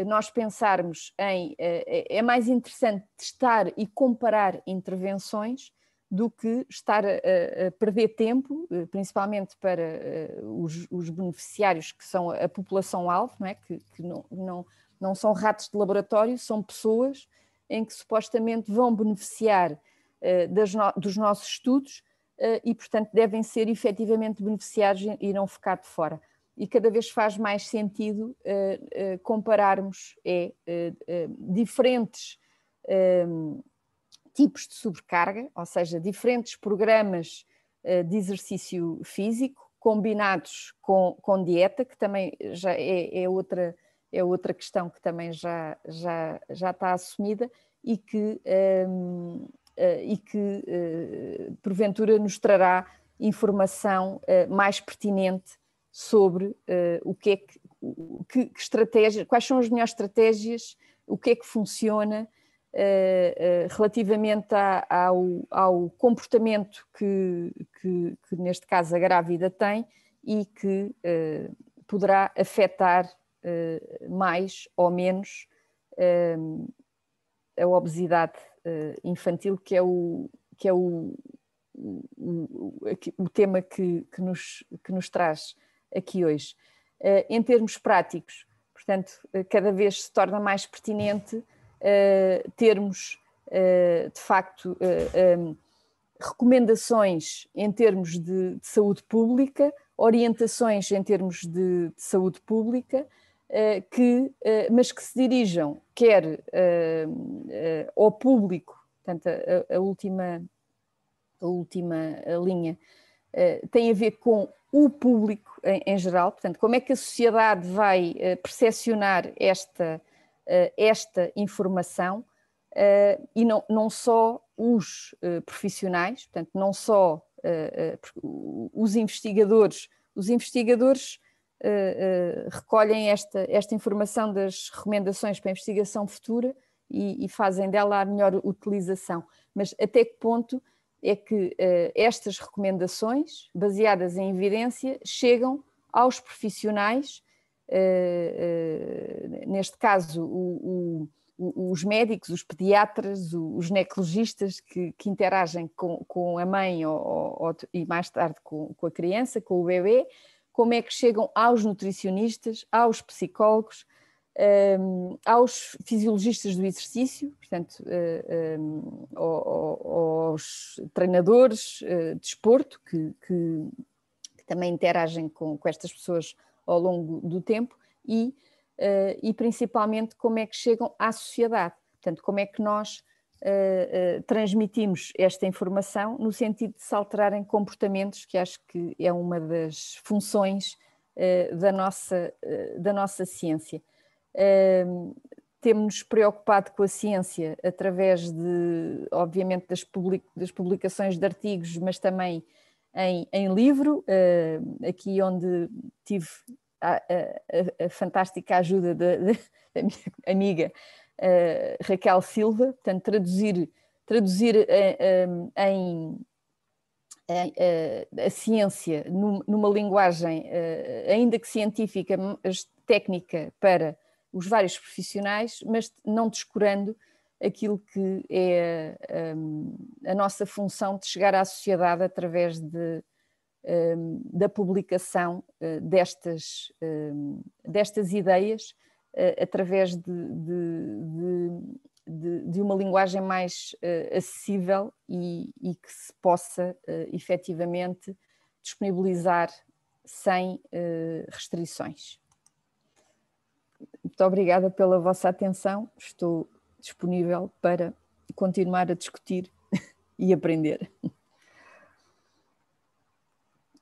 nós pensarmos em. É, é mais interessante testar e comparar intervenções do que estar a, perder tempo, principalmente para os, os beneficiários que são a população-alvo, não é? que, que não, não não são ratos de laboratório, são pessoas em que supostamente vão beneficiar eh, no, dos nossos estudos eh, e, portanto, devem ser efetivamente beneficiados e não ficar de fora. E cada vez faz mais sentido eh, compararmos é, diferentes ehm, tipos de sobrecarga, ou seja, diferentes programas de exercício físico combinados com, com dieta, que também já é, é outra é outra questão que também já, já, já está assumida e que, um, eh, e que uh, porventura nos trará informação uh, mais pertinente sobre uh, o que é que, que, que estratégia, quais são as melhores estratégias, o que é que funciona relativamente a, ao, ao comportamento que, que, que, neste caso a grávida tem e que poderá afetar eh, mais ou menos eh, a obesidade eh, infantil, que é o, que é o, o, o tema que, que, nos, que nos traz aqui hoje. Em termos práticos, portanto, cada vez se torna mais pertinente termos, de facto, recomendações em termos de, de saúde pública, orientações em termos de, de saúde pública eh, que, eh, mas que se dirijam quer eh, ao público, portanto, a, a última, a última linha tem a ver com o público em, em, geral, portanto, como é que a sociedade vai percepcionar esta, esta informação e não, não só os profissionais, portanto, não só os investigadores, os investigadores uh, recolhem esta, esta informação das recomendações para investigação futura e, e, fazem dela a melhor utilização. Mas até que ponto é que uh, estas recomendações, baseadas em evidência, chegam aos profissionais, uh, neste caso, o, o os médicos, os pediatras, os neclogistas que, que interagem com, com, a mãe ou, ou, e mais tarde com, com, a criança, com o bebê, como é que chegam aos nutricionistas, aos psicólogos, um, ehm, aos fisiologistas do exercício, portanto, um, eh, ehm, aos treinadores eh, de esportes que, que, que também interagem com, com, estas pessoas ao longo do tempo, e, uh, e principalmente como é que chegam à sociedade. Portanto, como é que nós uh, transmitimos esta informação no sentido de se alterarem comportamentos, que acho que é uma das funções uh, da, nossa, da nossa ciência. Ehm, temos-nos preocupado com a ciência através de, obviamente, das, public das publicações de artigos, mas também em, em livro, aqui onde tive a, a, a, fantástica ajuda da, da minha amiga eh, Raquel Silva, portanto, traduzir, traduzir eh, em, a, a, eh, a, ciência numa linguagem, ainda que científica, técnica para os vários profissionais, mas não descurando aquilo que é a, a nossa função de chegar à sociedade através de, da publicação destas, destas ideias eh, através de, de, de, de, uma linguagem mais eh, acessível e, e que se possa uh, efetivamente disponibilizar sem restrições. Muito obrigada pela vossa atenção, estou disponível para continuar a discutir *laughs* e aprender.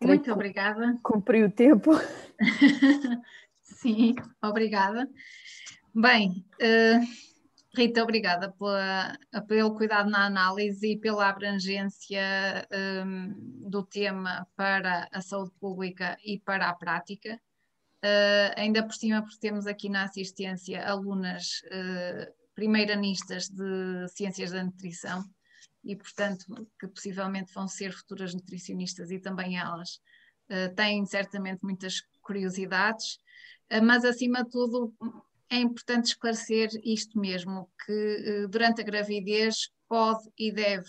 Muito obrigada. Cumpri o tempo. *laughs* Sim, *laughs* obrigada. Bem, uh, Rita, obrigada pela, pelo cuidado na análise e pela abrangência um, ehm, do tema para a saúde pública e para a prática. Uh, ainda por cima, porque temos aqui na assistência alunas uh, eh, primeiranistas de Ciências da Nutrição e, portanto, que possivelmente vão ser futuras nutricionistas e também elas uh, têm certamente muitas curiosidades, eh, mas acima de tudo é importante esclarecer isto mesmo, que eh, durante a gravidez pode e deve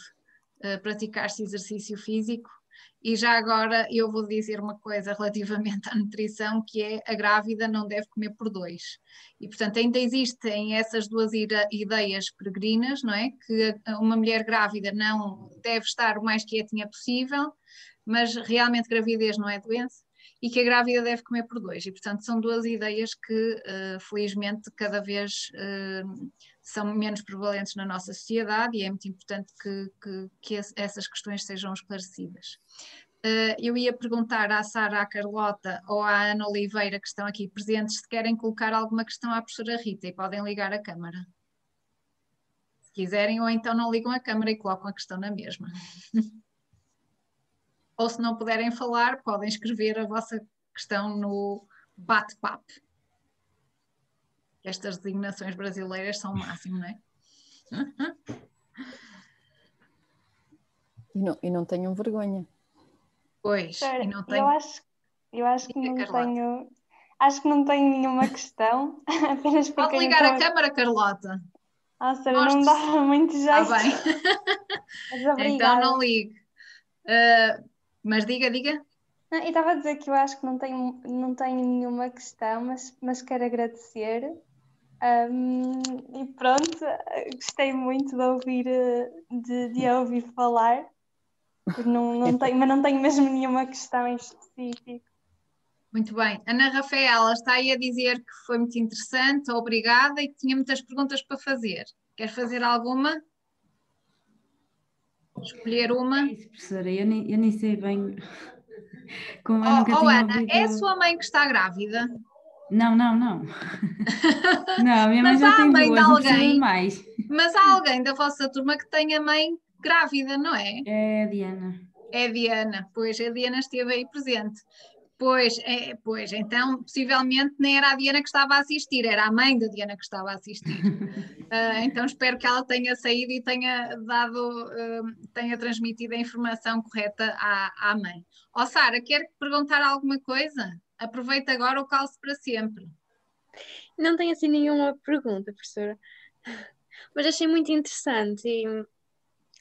eh, praticar-se exercício físico. E já agora eu vou dizer uma coisa relativamente *laughs* à nutrição, que é a grávida não deve comer por dois. E portanto ainda existem essas duas ideias peregrinas, não é? Que uma mulher grávida não deve estar o mais quietinha possível, mas realmente gravidez não é doença e que a grávida deve comer por dois. E, portanto, são duas ideias que, uh, felizmente, cada vez uh, são menos prevalentes na nossa sociedade e é muito importante que, que, que essas questões sejam esclarecidas. Uh, eu ia perguntar à Sara, à Carlota ou à Ana Oliveira, que estão aqui presentes, se querem colocar alguma questão à professora Rita e podem ligar a câmara. Se quiserem, ou então não ligam a câmara e colocam a questão na mesma. *laughs* ou se não puderem falar, podem escrever a vossa questão no bate-papo. Estas designações brasileiras são o máximo, não é? E não, e não tenham vergonha. Pois, não tenho... eu acho, eu acho que não Carlota. tenho. Acho que não tenho nenhuma questão. *laughs* Apenas Pode ligar então... a câmara, Carlota. Nossa, Mostre não dá muito tá jeito. Está bem. *laughs* então não ligue. Uh, mas diga, diga. Não, eu estava a dizer que eu acho que não tenho, não tenho nenhuma questão, mas, mas quero agradecer. Um, e pronto, gostei muito de ouvir, de, de ouvir falar, não, não tenho, mas não tenho mesmo nenhuma questão em específico. Muito bem. Ana Rafaela está aí a dizer que foi muito interessante, obrigada e que tinha muitas perguntas para fazer. Quer fazer alguma? Escolher uma. É isso, professora, eu nem, eu nem sei bem. *laughs* Como oh, oh Ana, ouvido... é a sua mãe que está grávida? Não, não, não. *laughs* não, minha mãe já tem mãe duas, alguém, mais. Mas há alguém da vossa turma que tem a mãe grávida, não é? É a Diana. É a Diana, pois a Diana esteve aí presente. Pois, é, pois, então possivelmente nem era a Diana que estava a assistir, era a mãe da Diana que estava a assistir. uh, *laughs* então espero que ela tenha saído e tenha dado, uh, tenha transmitido a informação correta à, à mãe. Ó oh, Sara, quer perguntar alguma coisa? Aproveita agora o calço para sempre. Não tenho assim nenhuma pergunta, professora, mas achei muito interessante e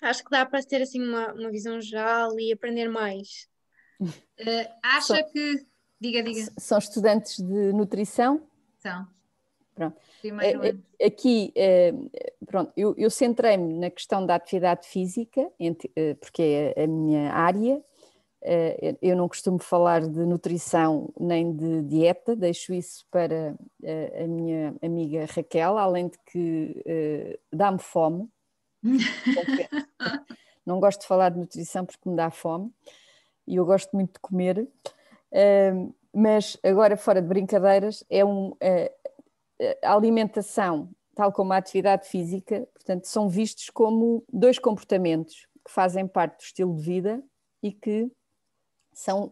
acho que dá para ter assim uma, uma visão geral e aprender mais. Uh, acha que. Diga, diga. São estudantes de nutrição? São. Pronto. Eh, eh, aqui, pronto, eu, eu centrei-me na questão da atividade física, porque é a minha área. Eu não costumo falar de nutrição nem de dieta, deixo isso para a minha amiga Raquel, além de que dá-me fome. *laughs* não gosto de falar de nutrição porque me dá fome e eu gosto muito de comer. Uh, mas agora, fora de brincadeiras, é um, eh, eh, a alimentação, tal como a atividade física, portanto, são vistos como dois comportamentos que fazem parte do estilo de vida e que são, uh,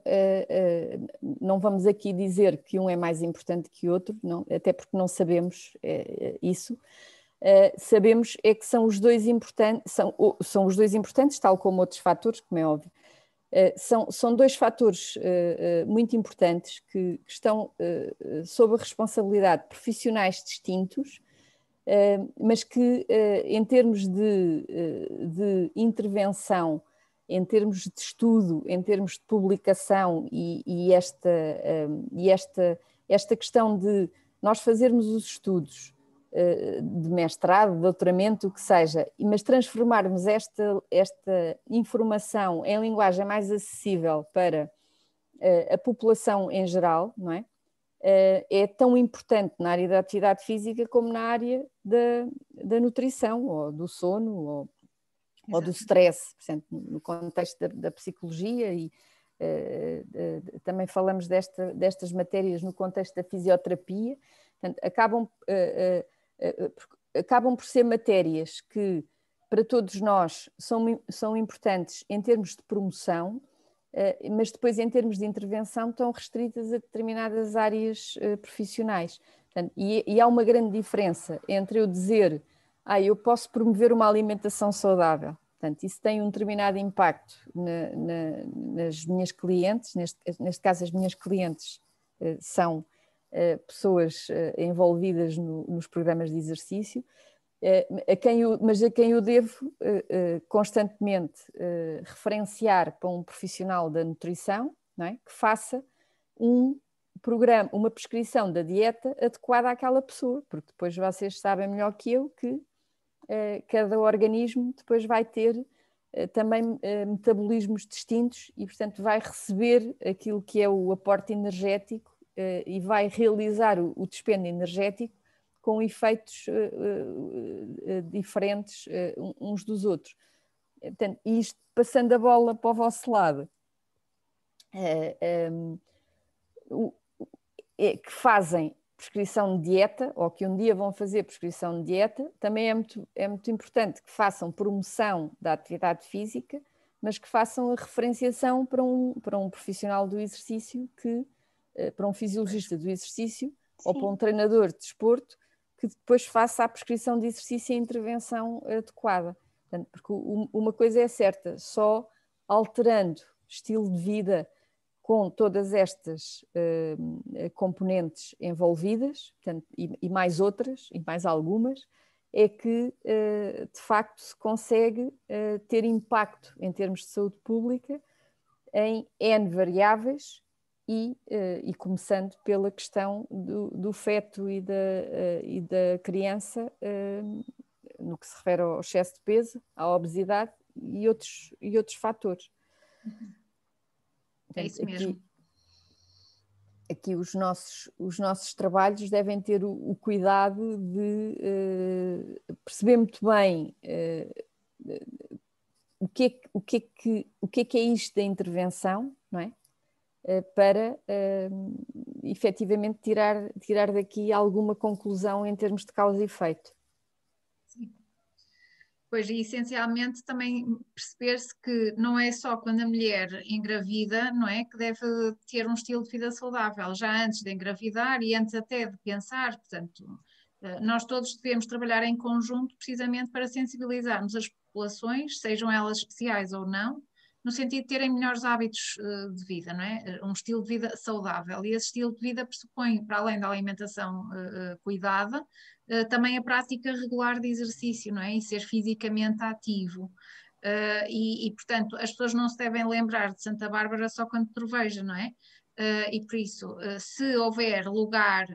uh, não vamos aqui dizer que um é mais importante que o outro, não, até porque não sabemos uh, isso. sabemos é que são os dois importantes, são, são os dois importantes, tal como outros fatores, como é óbvio, eh, são, são dois fatores eh, eh, muito importantes que, que estão sob a responsabilidade de profissionais distintos, mas que, em termos de, de intervenção, em termos de estudo, em termos de publicação e, e esta, e esta, esta questão de nós fazermos os estudos eh, de mestrado, de doutoramento, o que seja, mas transformarmos esta, esta informação em linguagem mais acessível para eh, a população em geral, não é? Eh, é tão importante na área da atividade física como na área da, da nutrição, ou do sono, ou, ou do stress, portanto, no contexto da, da psicologia e uh, uh, também falamos desta, destas matérias no contexto da fisioterapia, portanto, acabam uh, eh, eh, acabam por ser matérias que para todos nós são, são importantes em termos de promoção, eh, mas depois em termos de intervenção estão restritas a determinadas áreas profissionais. Portanto, e, e, há uma grande diferença entre eu dizer, ah, eu posso promover uma alimentação saudável, portanto, isso tem um determinado impacto na, na, nas minhas clientes, neste, neste caso as minhas clientes são eh, pessoas eh, envolvidas no, nos programas de exercício, eh, a quem eu, mas a quem eu devo constantemente referenciar para um profissional da nutrição é? que faça um programa, uma prescrição da dieta adequada àquela pessoa, porque depois vocês sabem melhor que eu que cada organismo depois vai ter também metabolismos distintos e, portanto, vai receber aquilo que é o aporte energético eh, e vai realizar o, o despendo energético com efeitos eh, eh, diferentes uns dos outros. Portanto, isto passando a bola para o vosso lado, ehm, é que fazem prescrição de dieta, ou que um dia vão fazer prescrição de dieta, também é muito, é muito importante que façam promoção da atividade física, mas que façam a referenciação para um, para um profissional do exercício que eh, para um fisiologista do exercício Sim. ou para um treinador de desporto que depois faça a prescrição de exercício e intervenção adequada. Porque uma coisa é certa, só alterando estilo de vida com todas estas uh, componentes envolvidas, portanto, e, e, mais outras, e mais algumas, é que uh, de facto se consegue uh, ter impacto em termos de saúde pública em N variáveis e, eh, e começando pela questão do, do feto e da, eh, e da criança, eh, no que se refere ao excesso de peso, à obesidade e outros, e outros fatores. É isso mesmo. Aqui, aqui os nossos, os nossos trabalhos devem ter o, o cuidado de uh, perceber muito bem uh, o, que é, o, que é que, o que é que é isto da intervenção, não é? Eh, para uh, efetivamente tirar, tirar daqui alguma conclusão em termos de causa e efeito. Sim. Pois, e essencialmente também perceber-se que não é só quando a mulher engravida, não é? Que deve ter um estilo de vida saudável, já antes de engravidar e antes até de pensar, portanto, eh, nós todos devemos trabalhar em conjunto precisamente para sensibilizarmos as populações, sejam elas especiais ou não, no sentido de terem melhores hábitos eh, de vida, não é? Eh, um estilo de vida saudável. E esse estilo de vida pressupõe, para além da alimentação eh, cuidada, também a prática regular de exercício, não é? E ser fisicamente ativo. E, e, portanto, as pessoas não se devem lembrar de Santa Bárbara só quando troveja, não é? e por isso, se houver lugar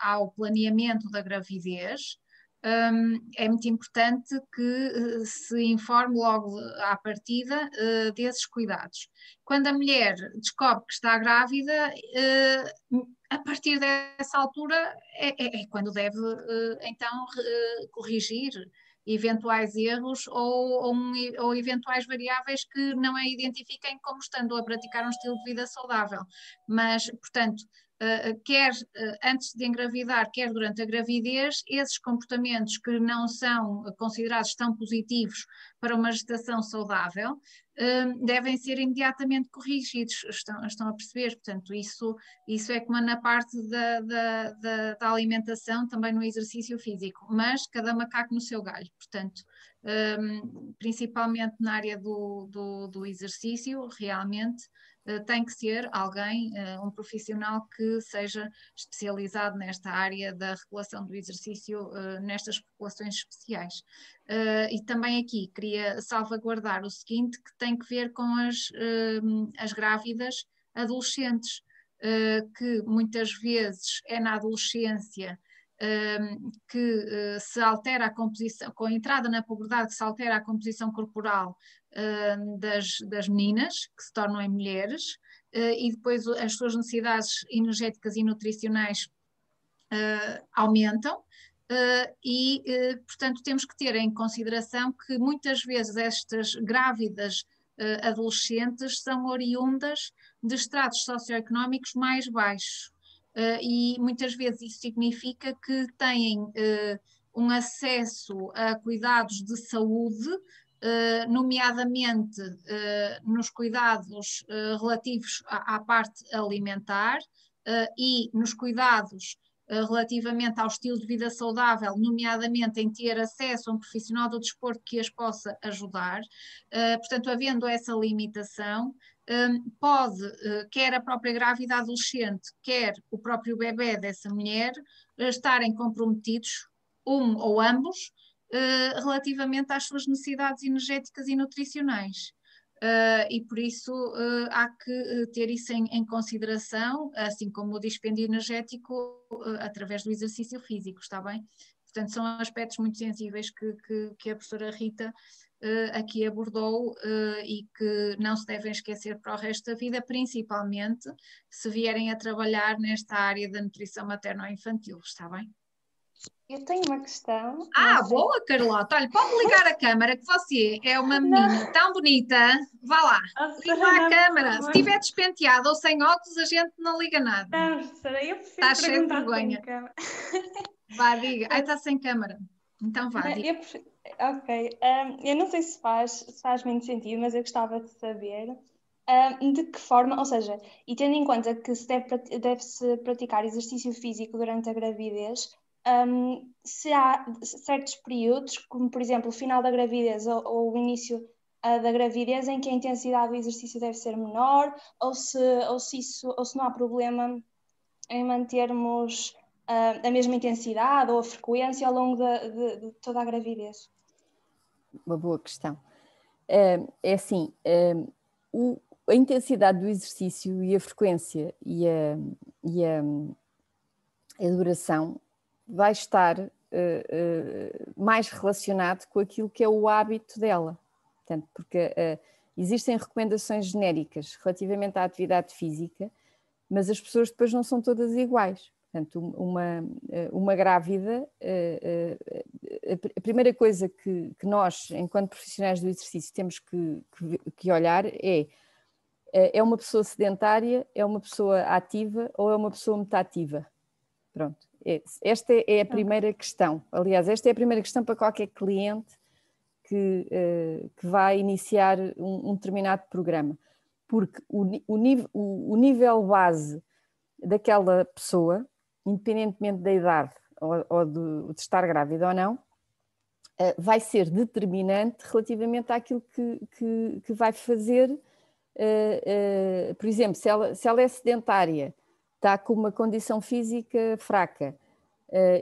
ao planeamento da gravidez, um, é muito importante que eh, se informe logo à partida uh, desses cuidados. Quando a mulher descobre que está grávida, uh, a partir dessa altura é, é, é quando deve uh, então corrigir eventuais erros ou, ou, um, ou, eventuais variáveis que não a identifiquem como estando a praticar um estilo de vida saudável. Mas, portanto, eh, quer eh, antes de engravidar, quer durante a gravidez, esses comportamentos que não são considerados tão positivos para uma gestação saudável eh, devem ser imediatamente corrigidos. Estão, estão, a perceber? Portanto, isso, isso é como na parte da, da, da, da, alimentação, também no exercício físico, mas cada macaco no seu galho. Portanto, principalmente na área do, do, do exercício, realmente eh, tem que ser alguém, eh, um profissional que seja especializado nesta área da regulação do exercício eh, nestas populações especiais. e também aqui queria salvaguardar o seguinte, que tem que ver com as, as grávidas adolescentes, que muitas vezes é na adolescência Ehm, que eh, se altera a composição, com a entrada na puberdade se altera a composição corporal ehm, das, das meninas, que se tornam em mulheres, eh, e depois as suas necessidades energéticas e nutricionais eh, aumentam. Uh, e, uh, portanto, temos que ter em consideração que muitas vezes estas grávidas uh, adolescentes são oriundas de estratos socioeconómicos mais baixos. Eh, e muitas vezes isso significa que têm eh, um acesso a cuidados de saúde, eh, nomeadamente nos cuidados relativos à, à parte alimentar e nos cuidados relativamente ao estilo de vida saudável, nomeadamente em ter acesso a um profissional do desporto que as possa ajudar. Portanto, havendo essa limitação, Hum, pode, eh, quer a própria grávida adolescente, quer o próprio bebê dessa mulher, eh, estarem comprometidos, um ou ambos, eh, relativamente às suas necessidades energéticas e nutricionais. Uh, e por isso uh, há que ter isso em, em, consideração, assim como o dispêndio energético uh, através do exercício físico, está bem? Portanto, são aspectos muito sensíveis que, que, que a professora Rita eh, aqui abordou eh, e que não se devem esquecer para o resto da vida, principalmente se vierem a trabalhar nesta área da nutrição materno-infantil, está bem? Eu tenho uma questão. Ah, mas... boa, Carlota. Olha, pode ligar a câmara, que você é uma menina não. tão bonita. Vá lá, ah, liga a, câmara. É? Se estiver despenteada ou sem óculos, a gente não liga nada. Não, será? Eu está Estás de vergonha. Vá, diga. *laughs* Ai, está sem câmara. Então vá, não, diga. Eu... Ok, um, eu não sei se faz, se faz muito sentido, mas eu gostava de saber um, de que forma, ou seja, e tendo em conta que se deve, deve-se praticar exercício físico durante a gravidez, um, se há certos períodos, como por exemplo o final da gravidez ou, ou o início uh, da gravidez, em que a intensidade do exercício deve ser menor, ou se, ou se, isso, ou se não há problema em mantermos uh, a mesma intensidade ou a frequência ao longo de, de, de toda a gravidez uma boa questão. É assim, a intensidade do exercício e a frequência e a, e a, a duração vai estar ah, ah, mais relacionado com aquilo que é o hábito dela. Portanto, porque ah, existem recomendações genéricas relativamente à atividade física, mas as pessoas depois não são todas iguais. Portanto, uma, eh, uma grávida, eh, eh, a primeira coisa que, que nós, enquanto profissionais do exercício, temos que, que, olhar é é uma pessoa sedentária, é uma pessoa ativa ou é uma pessoa metativa? Pronto, é, esta é a primeira questão. Aliás, esta é a primeira questão para qualquer cliente que, que vai iniciar um, um determinado programa. Porque o, o, o nível base daquela pessoa independentemente da idade ou, ou de, de, estar grávida ou não, eh, vai ser determinante relativamente àquilo que, que, que vai fazer. Eh, eh, por exemplo, se ela, se ela é sedentária, está com uma condição física fraca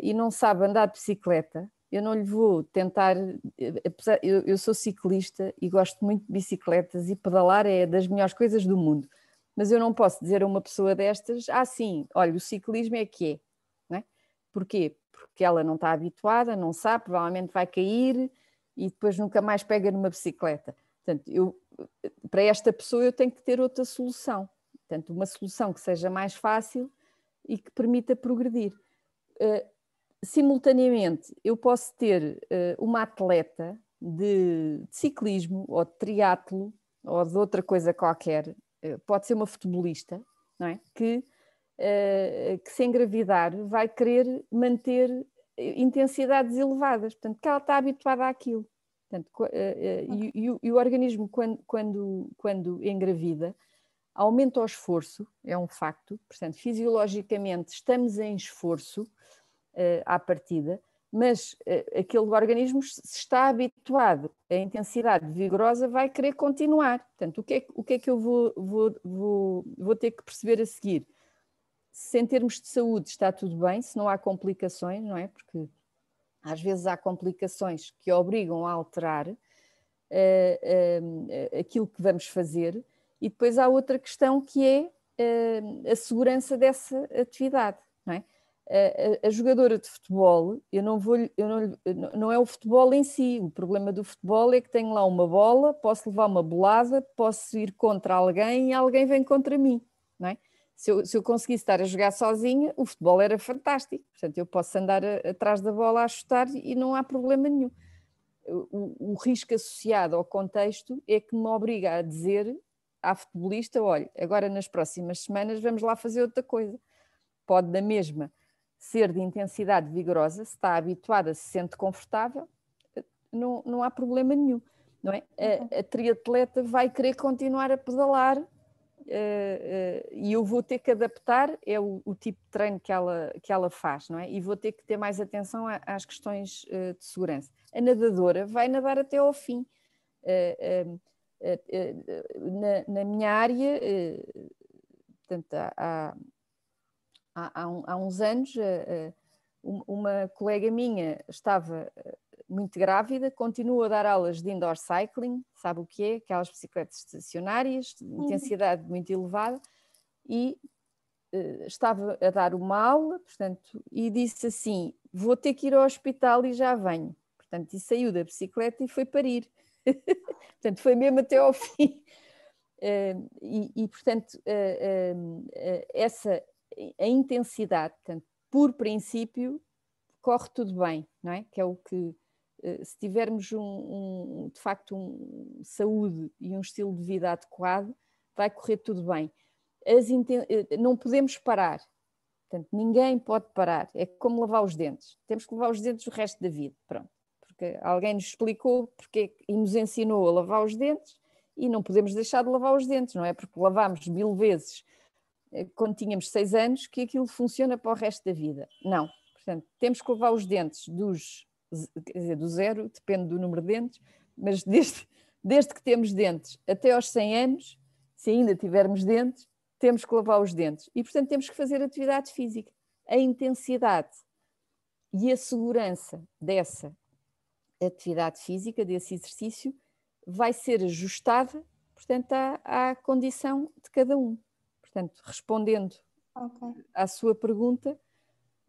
e não sabe andar de bicicleta, eu não lhe vou tentar, apesar, eu, eu, sou ciclista e gosto muito de bicicletas e pedalar é das melhores coisas do mundo mas eu não posso dizer a uma pessoa destas, ah, sim, olha, o ciclismo é que é. é? Porquê? Porque ela não está habituada, não sabe, provavelmente vai cair e depois nunca mais pega numa bicicleta. Portanto, eu, para esta pessoa eu tenho que ter outra solução. Portanto, uma solução que seja mais fácil e que permita progredir. Uh, simultaneamente, eu posso ter uh, uma atleta de, de, ciclismo ou de triatlo ou de outra coisa qualquer, eh, pode ser uma futebolista, não é? Que, uh, que se engravidar vai querer manter eh, intensidades elevadas, portanto, que ela está habituada àquilo. Portanto, uh, uh, e, e, e, o organismo, quando, quando, quando engravida, aumenta o esforço, é um facto, portanto, fisiologicamente estamos em esforço uh, à partida, mas eh, aquele organismo se está habituado à intensidade vigorosa vai querer continuar. Portanto, o que é, o que, é que eu vou, vou, vou, vou ter que perceber a seguir? Se em termos de saúde está tudo bem, se não há complicações, não é? Porque às vezes há complicações que obrigam a alterar uh, uh, aquilo que vamos fazer, e depois há outra questão que é uh, a segurança dessa atividade, não é? a, jogadora de futebol, eu não vou, eu não, não é o futebol em si. O problema do futebol é que tenho lá uma bola, posso levar uma bolada, posso ir contra alguém e alguém vem contra mim, não é? Se eu, se eu conseguisse estar a jogar sozinha, o futebol era fantástico. Portanto, eu posso andar a, atrás da bola a chutar e não há problema nenhum. O, o risco associado ao contexto é que me obriga a dizer à futebolista: olha, agora nas próximas semanas vamos lá fazer outra coisa. Pode, na mesma, ser de intensidade vigorosa, se está habituada, se sente confortável, não, não há problema nenhum. Não é? a, uhum. a triatleta vai querer continuar a pedalar Uh, uh, e eu vou ter que adaptar é o, o, tipo de treino que ela, que ela faz, não é? E vou ter que ter mais atenção a, às questões uh, de segurança. A nadadora vai nadar até ao fim. Na, na, minha área, portanto, há, há, há, um, há uns anos, eh, eh, uma colega minha estava eh, muito grávida, continua a dar aulas de indoor cycling, sabe o que é? Aquelas bicicletas estacionárias, de hum. intensidade muito elevada, e uh, estava a dar uma aula, portanto, e disse assim: Vou ter que ir ao hospital e já venho. Portanto, e saiu da bicicleta e foi parir. *laughs* portanto, foi mesmo até ao fim. Uh, *laughs* e, e, portanto, uh, essa, a intensidade. Portanto, por princípio, corre tudo bem, não é? Que é o que, eh, se tivermos um, um, de facto um saúde e um estilo de vida adequado, vai correr tudo bem. Eh, não podemos parar, portanto, ninguém pode parar. É como lavar os dentes. Temos que lavar os dentes o resto da vida, pronto. Porque alguém nos explicou porque, é e nos ensinou a lavar os dentes e não podemos deixar de lavar os dentes, não é? Porque lavamos mil vezes eh, quando tínhamos seis anos, que aquilo funciona para o resto da vida. Não. Portanto, temos que levar os dentes dos, quer dizer, do zero, depende do número de dentes, mas *laughs* desde, desde que temos dentes até aos 100 anos, se ainda tivermos dentes, temos que lavar os dentes. E, portanto, temos que fazer atividade física. A intensidade e a segurança dessa atividade física, desse exercício, vai ser ajustada, portanto, à, à condição de cada um. Portanto, respondendo okay. à sua pergunta,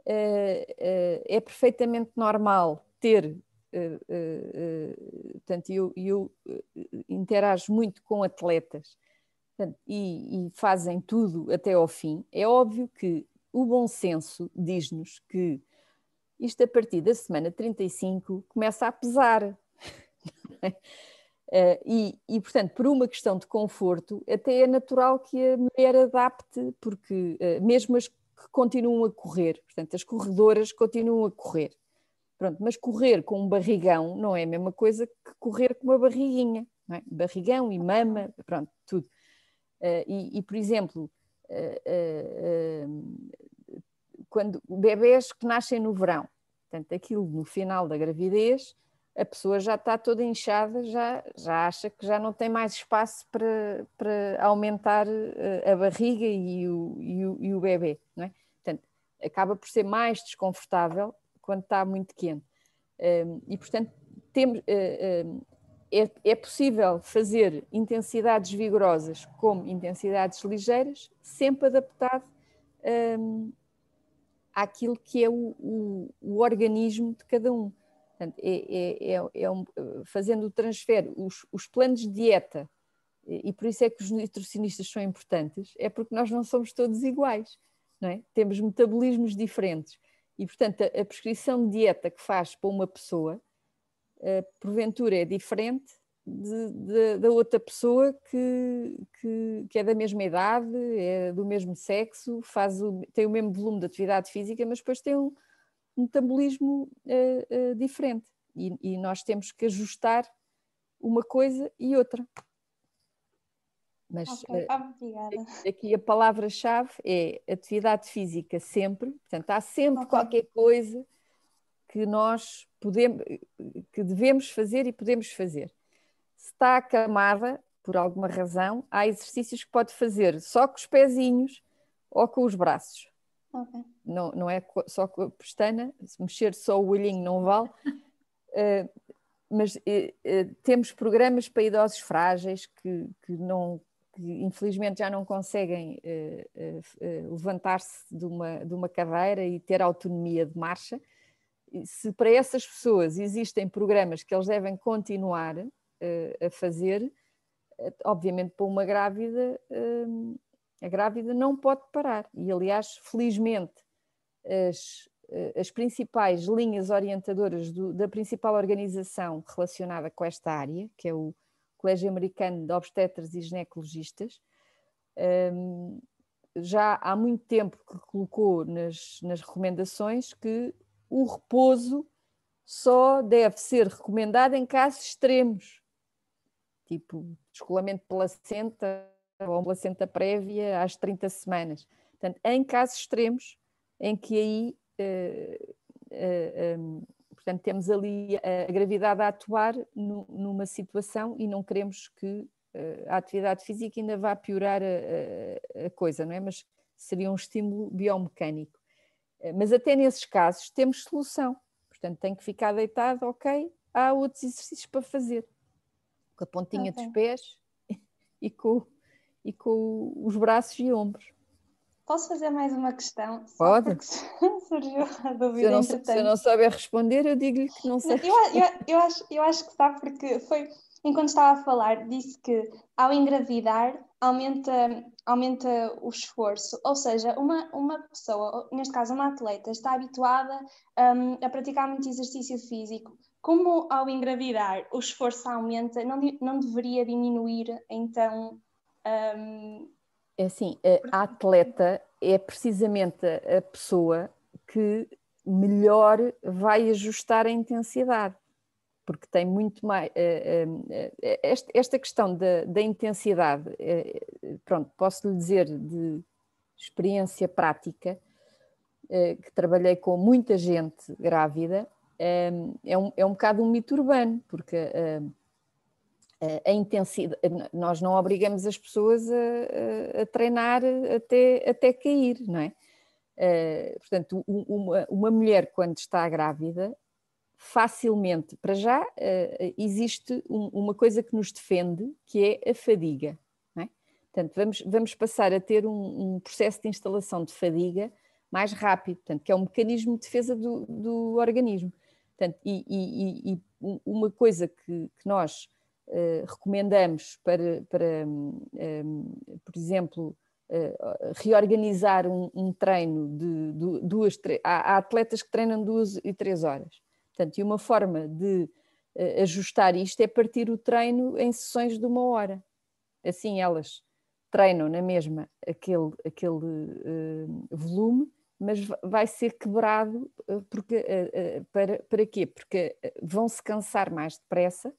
eh, eh, é perfeitamente normal ter. Eh, portanto, eu, eu interajo muito com atletas e, e fazem tudo até ao fim. É óbvio que o bom senso diz-nos que isto a partir da semana 35 começa a pesar. *laughs* É? Uh, e, e, portanto, por uma questão de conforto, até é natural que a mulher adapte, porque uh, mesmo as que continuam a correr, portanto, as corredoras continuam a correr. Pronto, mas correr com um barrigão não é a mesma coisa que correr com uma barriguinha, é? barrigão e mama, pronto, tudo. Uh, e, e, por exemplo, quando bebés que nascem no verão, portanto, aquilo no final da gravidez, a pessoa já está toda inchada, já, já acha que já não tem mais espaço para, para aumentar eh, a barriga e o, e o, e o bebê, não é? Portanto, acaba por ser mais desconfortável quando está muito quente. Ehm, e, portanto, temos, eh, ehm, é, é possível fazer intensidades vigorosas como intensidades ligeiras, sempre adaptado ehm, àquilo que é o, o, o organismo de cada um. Portanto, é, é, é, é um, eh, fazendo o transfer, os, os, planos de dieta, e por isso é que os nutricionistas são importantes, é porque nós não somos todos iguais, é? temos metabolismos diferentes. E, portanto, a, a prescrição de dieta que faz para uma pessoa, eh, porventura, é diferente de, de, da outra pessoa que, que, que, é da mesma idade, é do mesmo sexo, faz o, tem o mesmo volume de atividade física, mas depois tem um, metabolismo uh, eh, uh, eh, diferente e, e, nós temos que ajustar uma coisa e outra. Mas okay. uh, aqui a palavra-chave é atividade física sempre, portanto, há sempre okay. qualquer coisa que nós podemos, que devemos fazer e podemos fazer. Se está acamada, por alguma razão, há exercícios que pode fazer só com os pezinhos ou com os braços Okay. Não, não é só com a pestana, se mexer só o olhinho não vale. uh, *laughs* mas uh, temos programas para idosos frágeis que, que não, que infelizmente já não conseguem levantar-se de uma, de uma cadeira e ter autonomia de marcha. Se para essas pessoas existem programas que eles devem continuar a fazer, obviamente para uma grávida a grávida não pode parar. E, aliás, felizmente, as, as principais linhas orientadoras do, da principal organização relacionada com esta área, que é o Colégio Americano de Obstetras e Ginecologistas, um, já há muito tempo que colocou nas, nas recomendações que o repouso só deve ser recomendado em casos extremos, tipo descolamento de placenta ou placenta prévia às 30 semanas. Portanto, em casos extremos, em que aí uh, uh, um, portanto, temos ali a, gravidade a atuar no, numa situação e não queremos que uh, a atividade física ainda vá piorar a, a, coisa, não é? Mas seria um estímulo biomecânico. Eh, mas até nesses casos temos solução. Portanto, tem que ficar deitado, ok, há outros exercícios para fazer. Com a pontinha okay. Tá dos pés *laughs* e com e com os braços e ombros. Posso fazer mais uma questão? Pode. *laughs* Surgiu a dúvida. Se eu, não, se eu não souber responder, eu digo-lhe que não sei. Eu, eu, eu, acho, eu acho que está porque foi enquanto estava a falar, disse que ao engravidar aumenta, aumenta o esforço. Ou seja, uma, uma pessoa, neste caso uma atleta, está habituada um, a praticar muito exercício físico. Como ao engravidar o esforço aumenta, não, não deveria diminuir então um... É assim, a atleta é precisamente a pessoa que melhor vai ajustar a intensidade, porque tem muito mais. Eh, eh, eh, esta questão da, da intensidade, pronto, posso lhe dizer de experiência prática, que trabalhei com muita gente grávida, é um, é um bocado um mito urbano, porque a intensidade, nós não obrigamos as pessoas a, a, treinar até, até cair, não é? portanto, uma, uma mulher quando está grávida, facilmente, para já, existe uma coisa que nos defende, que é a fadiga. não É? Portanto, vamos, vamos passar a ter um, um, processo de instalação de fadiga mais rápido, portanto, que é um mecanismo de defesa do, do organismo. Portanto, e, e, e uma coisa que, que nós eh, recomendamos para, para um, ehm, ehm, por exemplo, eh, reorganizar um, um, treino de, de duas, três, há, há, atletas que treinam duas e três horas. Portanto, e uma forma de eh, ajustar isto é partir o treino em sessões de uma hora. Assim elas treinam na mesma aquele, aquele ehm, volume, mas vai ser quebrado porque, para, para quê? Porque vão se cansar mais depressa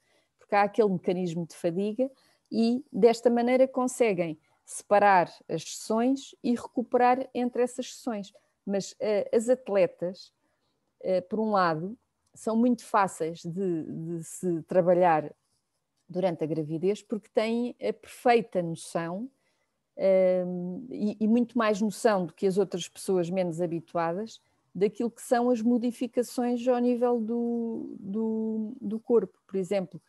porque há aquele mecanismo de fadiga e desta maneira conseguem separar as sessões e recuperar entre essas sessões. Mas uh, as atletas, uh, por um lado, são muito fáceis de, de, se trabalhar durante a gravidez porque têm a perfeita noção um, ehm, e, e, muito mais noção do que as outras pessoas menos habituadas daquilo que são as modificações ao nível do, do, do corpo. Por exemplo,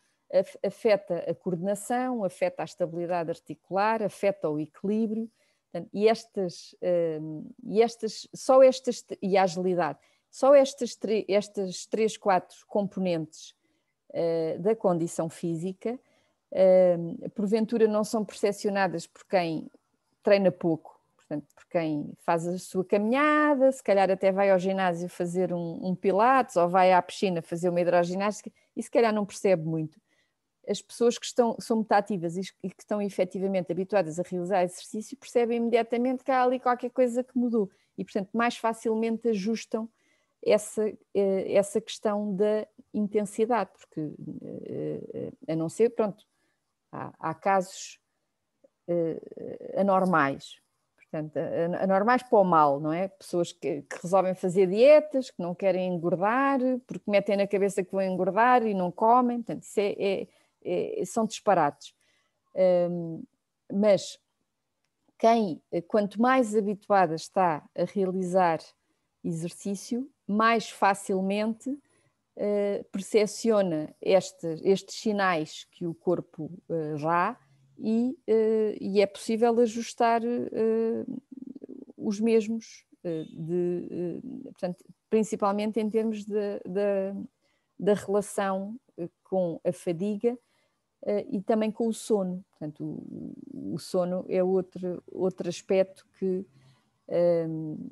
afeta a coordenação, afeta a estabilidade articular, afeta o equilíbrio, portanto, e estas, hum, e estas, só estas, e a agilidade, só estas, estas três, quatro componentes eh, da condição física, hum, porventura não são percepcionadas por quem treina pouco, portanto, por quem faz a sua caminhada, se calhar até vai ao ginásio fazer um, um pilates ou vai à piscina fazer uma hidroginástica e se calhar não percebe muito as pessoas que estão, são ativas e que estão efetivamente habituadas a realizar exercício percebem imediatamente que há ali qualquer coisa que mudou e, portanto, mais facilmente ajustam essa, eh, essa questão da intensidade, porque eh, eh, a não ser, pronto, há, há casos anormais, portanto, anormais para o mal, não é? Pessoas que, que, resolvem fazer dietas, que não querem engordar, porque metem na cabeça que vão engordar e não comem, portanto, isso é, é, é, são disparates. mas quem, quanto mais habituada está a realizar exercício, mais facilmente eh, percepciona estes, estes sinais que o corpo dá eh, e, eh, e, é possível ajustar os mesmos, de, portanto, principalmente em termos da relação com a fadiga eh, e também com o sono. Portanto, o, o sono é outro, outro aspecto que, um,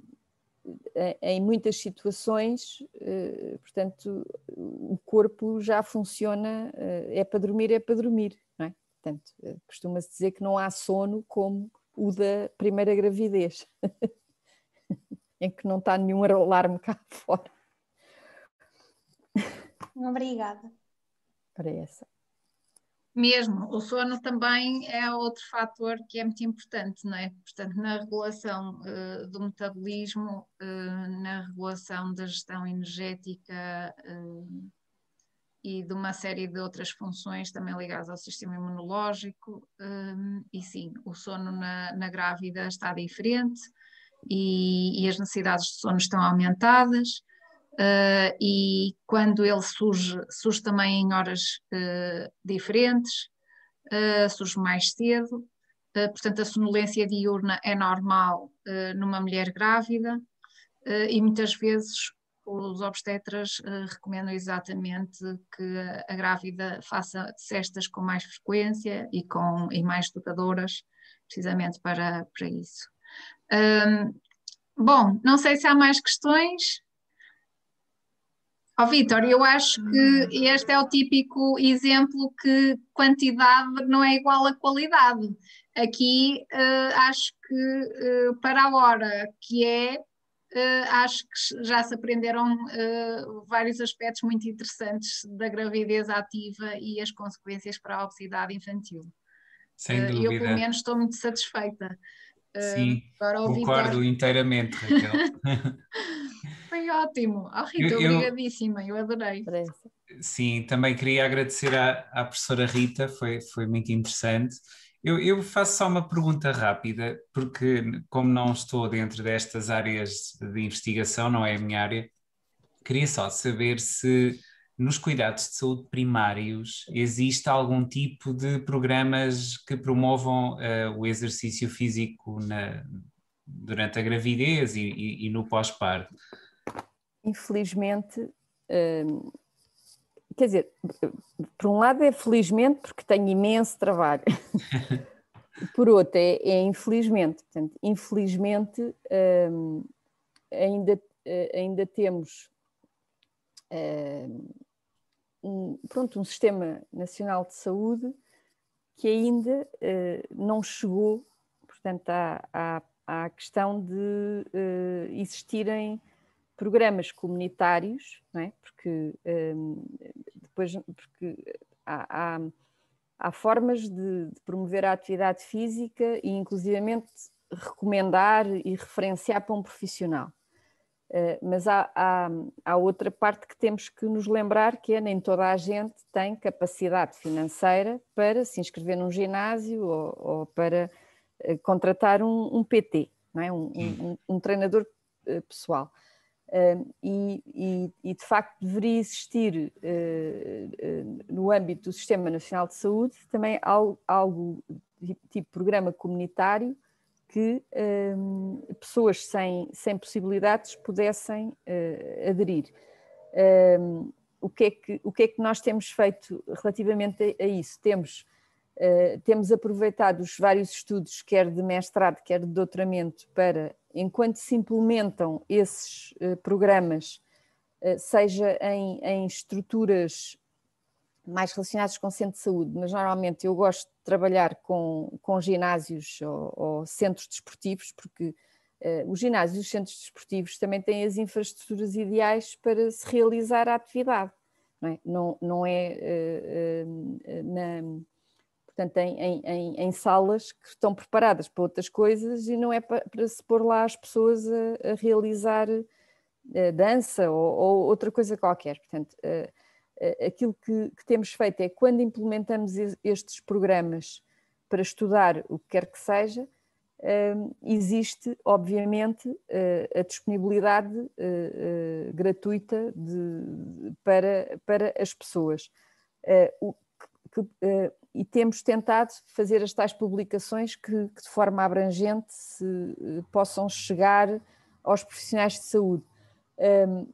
ehm, em muitas situações, uh, portanto, o corpo já funciona, uh, é para dormir, é para dormir, não é? Portanto, uh, costuma-se dizer que não há sono como o da primeira gravidez, *laughs* em que não está nenhum alarme cá fora. Obrigada. Para essa. Mesmo, o sono também é outro fator que é muito importante, não é? Portanto, na regulação uh, do metabolismo, uh, na regulação da gestão energética uh, e de uma série de outras funções também ligadas ao sistema imunológico, e sim, o sono na, na grávida está diferente e, e as necessidades de sono estão aumentadas. Uh, e quando ele surge, surge também em horas uh, diferentes, uh, surge mais cedo. portanto, a sonolência diurna é normal numa mulher grávida e muitas vezes os obstetras recomendam exatamente que a grávida faça cestas com mais frequência e, com, e mais educadoras, precisamente para, para isso. Um, bom, não sei se há mais questões. Ó oh, Vitor, eu acho que hum. este é o típico exemplo que quantidade não é igual a qualidade. Aqui uh, acho que uh, para a hora que é, uh, acho que já se aprenderam vários aspectos muito interessantes da gravidez ativa e as consequências para a obesidade infantil. Sem dúvida. Eu, pelo menos, estou muito satisfeita. Sim, uh, concordo inteiramente, Raquel. *laughs* Foi ótimo. Oh, Rita, eu, obrigadíssima, eu, eu adorei. Sim, também queria agradecer à, à professora Rita, foi, foi muito interessante. Eu, eu, faço só uma pergunta rápida, porque como não estou dentro destas áreas de investigação, não é a minha área, queria só saber se nos cuidados de saúde primários existe algum tipo de programas que promovam uh, o exercício físico na, durante a gravidez e, e, e no pós-parto? Infelizmente, hum, quer dizer, por um lado é felizmente porque tenho imenso trabalho. *laughs* por outro, é, é infelizmente. Portanto, infelizmente, hum, ainda, eh, ainda temos ehm, um, pronto, um sistema nacional de saúde que ainda uh, não chegou, portanto, à, à, à questão de uh, existirem programas comunitários, não é? porque ehm, depois porque há, há, há formas de, de, promover a atividade física e inclusivamente recomendar e referenciar para um profissional. Eh, mas há, há, há, outra parte que temos que nos lembrar que é nem toda a gente tem capacidade financeira para se inscrever num ginásio ou, ou para eh, contratar um, um PT, é? um, um, hum. um, treinador eh, pessoal. Ehm, e, e, e, de facto deveria existir no âmbito do Sistema Nacional de Saúde também algo, algo tipo programa comunitário que um, pessoas sem, sem possibilidades pudessem uh, aderir. Um, o, que é que, o que é que nós temos feito relativamente a, a isso? Temos, uh, temos aproveitado os vários estudos, quer de mestrado, quer de doutoramento, para, enquanto se implementam esses uh, programas, seja em, em estruturas mais relacionadas com o centro de saúde, mas normalmente eu gosto trabalhar com, com ginásios ou, ou centros desportivos, porque uh, os ginásios e os centros desportivos também têm as infraestruturas ideais para se realizar a atividade. Não é, não, não é uh, uh, na, portanto, em, em, em, salas que estão preparadas para outras coisas e não é para, para se pôr lá as pessoas a, a realizar dança ou, ou, outra coisa qualquer. Portanto, eh, aquilo que, que, temos feito é quando implementamos estes programas para estudar o que quer que seja, ehm, existe, obviamente, eh, a disponibilidade eh, gratuita de, para, para as pessoas. e temos tentado fazer as tais publicações que, que de forma abrangente se, possam chegar aos profissionais de saúde. Ehm,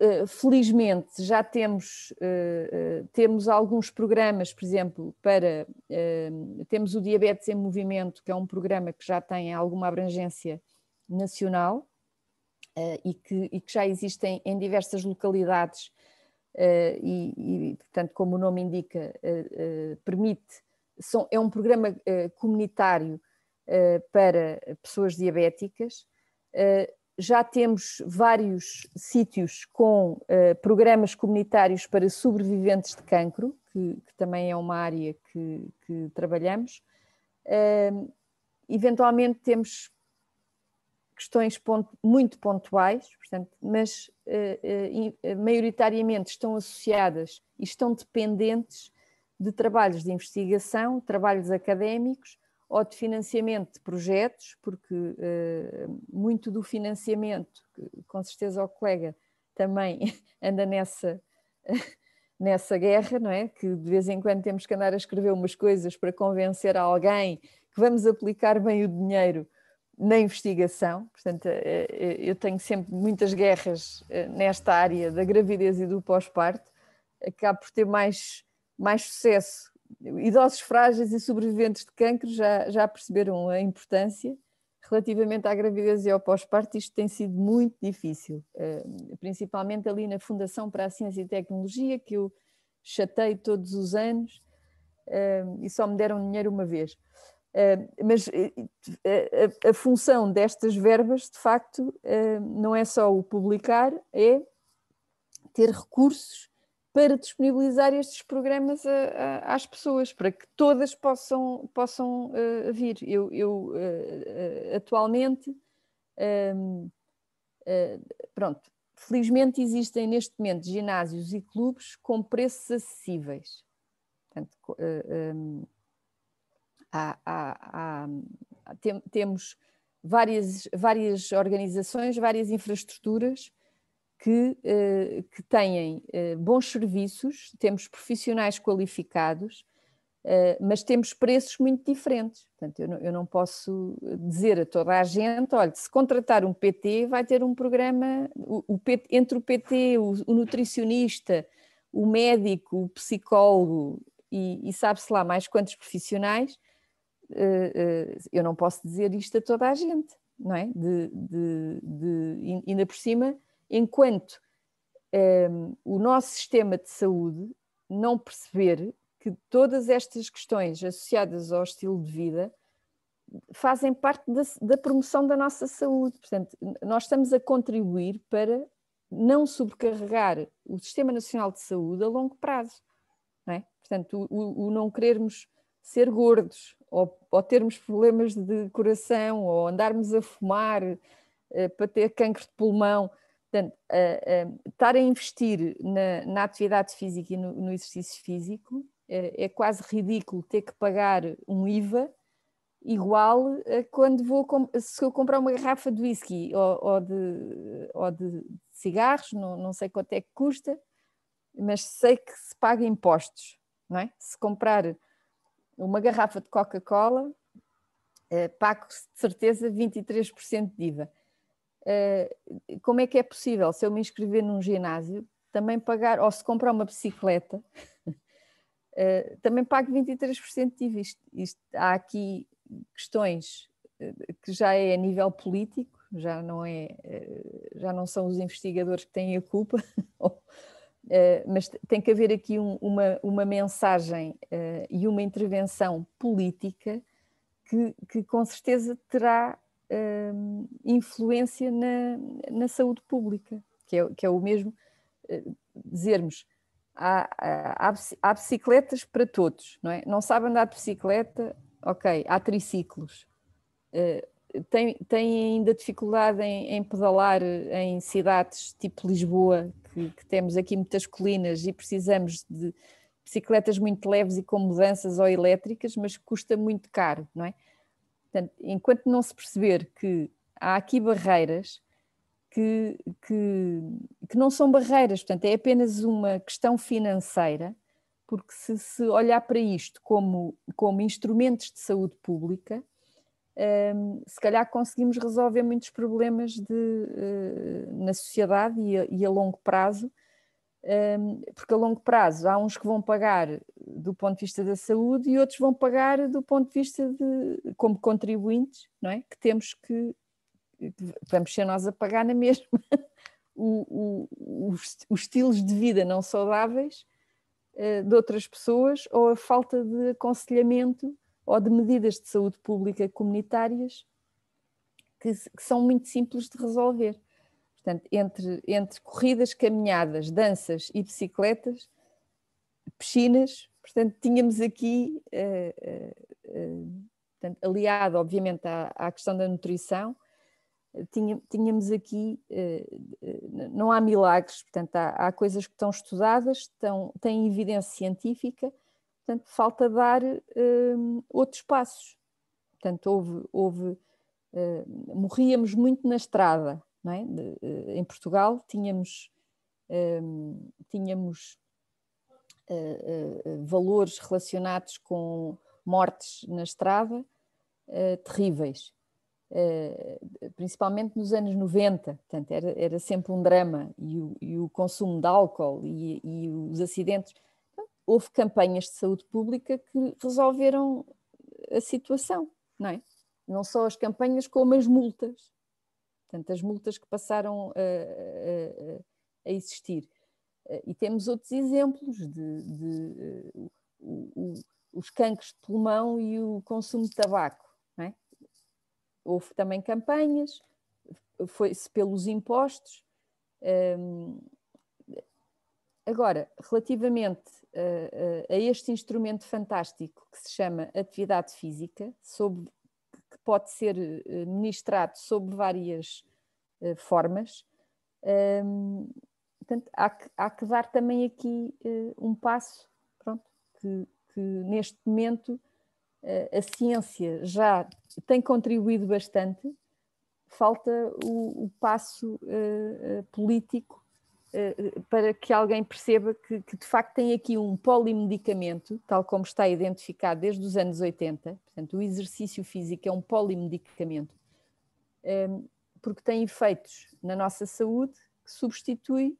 eh, felizmente já temos, eh, eh, temos alguns programas, por exemplo, para temos o Diabetes em Movimento, que é um programa que já tem alguma abrangência nacional e, que, e que já existem em diversas localidades e, e, portanto, como o nome indica, permite, são, é um programa comunitário para pessoas diabéticas já temos vários sítios com uh, programas comunitários para sobreviventes de cancro, que, que também é uma área que, que trabalhamos. Uh, eventualmente temos questões muito pontuais, portanto, mas uh, maioritariamente estão associadas e estão dependentes de trabalhos de investigação, trabalhos académicos ou de financiamento de projetos, porque uh, muito do financiamento, com certeza o colega também *laughs* anda nessa, *laughs* nessa guerra, não é? Que de vez em quando temos que andar a escrever umas coisas para convencer a alguém que vamos aplicar bem o dinheiro na investigação. Portanto, eh, eh, eu tenho sempre muitas guerras nesta área da gravidez e do pós-parto. Acabo por ter mais, mais sucesso idosos frágeis e sobreviventes de cancro já, já perceberam a importância. Relativamente à gravidez e ao pós-parto, isto tem sido muito difícil, eh, principalmente ali na Fundação para a Ciência e Tecnologia, que eu chatei todos os anos eh, e só me deram dinheiro uma vez. Eh, mas a função destas verbas, de facto, não é só o publicar, é ter recursos para disponibilizar estes programas a, a, às pessoas, para que todas possam, possam uh, vir. Eu, eu uh, atualmente, um, ehm, uh, eh, pronto, felizmente existem neste momento ginásios e clubes com preços acessíveis. Portanto, um, ehm, há, há, há, tem, temos várias, várias organizações, várias infraestruturas que, eh, que têm eh, bons serviços, temos profissionais qualificados, eh, mas temos preços muito diferentes. Portanto, eu não, eu não posso dizer a toda a gente: olha, se contratar um PT, vai ter um programa o, o PT, entre o PT, o, o, nutricionista, o médico, o psicólogo e, e sabe-se lá mais quantos profissionais. Eu não posso dizer isto a toda a gente, não é? De, de, de, ainda por cima enquanto um, ehm, o nosso sistema de saúde não perceber que todas estas questões associadas ao estilo de vida fazem parte da, da, promoção da nossa saúde. Portanto, nós estamos a contribuir para não sobrecarregar o Sistema Nacional de Saúde a longo prazo. É? Portanto, o, o, não querermos ser gordos ou, ou, termos problemas de coração ou andarmos a fumar eh, para ter cancro de pulmão Portanto, uh, uh, estar a investir na, na atividade física e no, no exercício físico uh, é quase ridículo ter que pagar um IVA igual a quando vou se eu comprar uma garrafa de whisky ou, ou, de, ou de, cigarros, não, não sei quanto é que custa, mas sei que se paga impostos, não é? Se comprar uma garrafa de Coca-Cola, eh, pago de certeza 23% de IVA eh, como é que é possível, se eu me inscrever num ginásio, também pagar, ou se comprar uma bicicleta, *laughs* eh, também pago 23% de IVA. há aqui questões eh, que já é a nível político, já não, é, já não são os investigadores que têm a culpa, *laughs* mas tem que haver aqui um, uma, uma mensagem e uma intervenção política que, que com certeza terá uh, influência na, na, saúde pública, que é, que é o mesmo uh, dizermos há, há, há, bicicletas para todos, não é? Não sabe andar de bicicleta, ok, há triciclos. Uh, eh, tem, tem ainda dificuldade em, em, pedalar em cidades tipo Lisboa, que, que temos aqui muitas colinas e precisamos de bicicletas muito leves e com mudanças ou elétricas, mas custa muito caro, não é? Portanto, enquanto não se perceber que há aqui barreiras que, que, que não são barreiras, portanto, é apenas uma questão financeira, porque se se olhar para isto como, como instrumentos de saúde pública, um, se calhar conseguimos resolver muitos problemas de, uh, na sociedade e a, e a longo prazo, um, porque a longo prazo há uns que vão pagar do ponto de vista da saúde e outros vão pagar do ponto de vista de como contribuintes, não é? Que temos que, vamos ser nós a pagar na mesma *laughs* o, o, os, os, estilos de vida não saudáveis uh, de outras pessoas ou a falta de aconselhamento ou de medidas de saúde pública comunitárias que, que são muito simples de resolver. Portanto, entre, entre corridas, caminhadas, danças e bicicletas, piscinas, Portanto, tínhamos aqui, eh, eh, eh, portanto, aliado, obviamente, à, à questão da nutrição, tínhamos aqui, não há milagres, portanto, há, há, coisas que estão estudadas, estão, têm evidência científica, portanto, falta dar ehm, outros passos. Portanto, houve, houve uh, morríamos muito na estrada, é? De, em Portugal tínhamos, um, ehm, tínhamos eh, eh, valores relacionados com mortes na estrada eh, terríveis. Uh, principalmente nos anos 90, portanto, era, era sempre um drama, e o, e o consumo de álcool e, e, os acidentes. Então, houve campanhas de saúde pública que resolveram a situação, não é? Não só as campanhas, como as multas. Portanto, as multas que passaram a, a, a existir. Eh, e temos outros exemplos de, de uh, o, o, os cancros de pulmão e o consumo de tabaco. É? Houve também campanhas, foi-se pelos impostos. Um, ehm, agora, relativamente a, eh, a, a, este instrumento fantástico que se chama atividade física, sobre que pode ser ministrado sob várias uh, formas, um, ehm, Portanto, há que, há que dar também aqui uh, um passo, pronto, que, que neste momento eh, a ciência já tem contribuído bastante, falta o, o passo uh, político uh, para que alguém perceba que, que, de facto tem aqui um polimedicamento, tal como está identificado desde os anos 80. Portanto, o exercício físico é um polimedicamento, um, porque tem efeitos na nossa saúde que substitui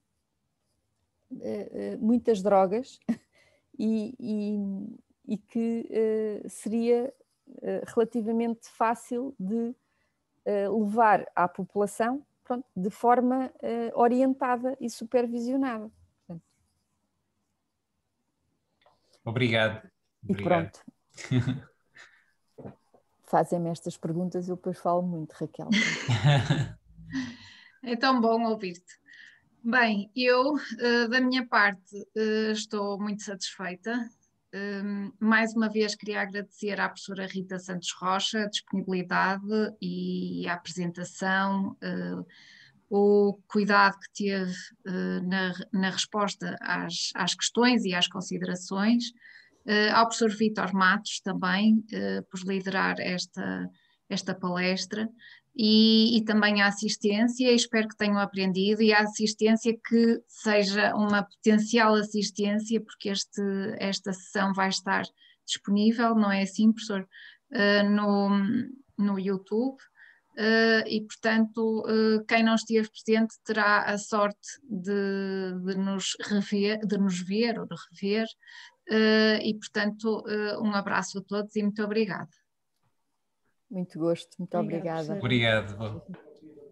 eh, eh, muitas drogas *laughs* e, e, e que uh, seria relativamente fácil de levar à população pronto, de forma orientada e supervisionada. Obrigado. Obrigado. E pronto. *laughs* Fazem-me estas perguntas, eu depois falo muito, Raquel. *laughs* É tão bom ouvir-te. Bem, eu eh, da minha parte eh, estou muito satisfeita. Ehm, mais uma vez queria agradecer à professora Rita Santos Rocha a disponibilidade e a apresentação, eh, o cuidado que teve na, na resposta às, às questões e às considerações, ao professor Vítor Matos também por liderar esta, esta palestra e, e, também a assistência, espero que tenham aprendido, e a assistência que seja uma potencial assistência, porque este, esta sessão vai estar disponível, não é assim, professor, uh, no, no YouTube. Uh, e, portanto, uh, quem não esteve presente terá a sorte de, de nos, rever, de nos ver ou de rever. e, portanto, um abraço a todos e muito obrigada. Muito gosto, muito obrigada. Obrigado. Obrigado.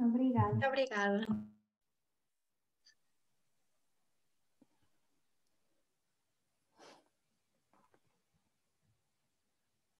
Obrigada. Muito obrigada.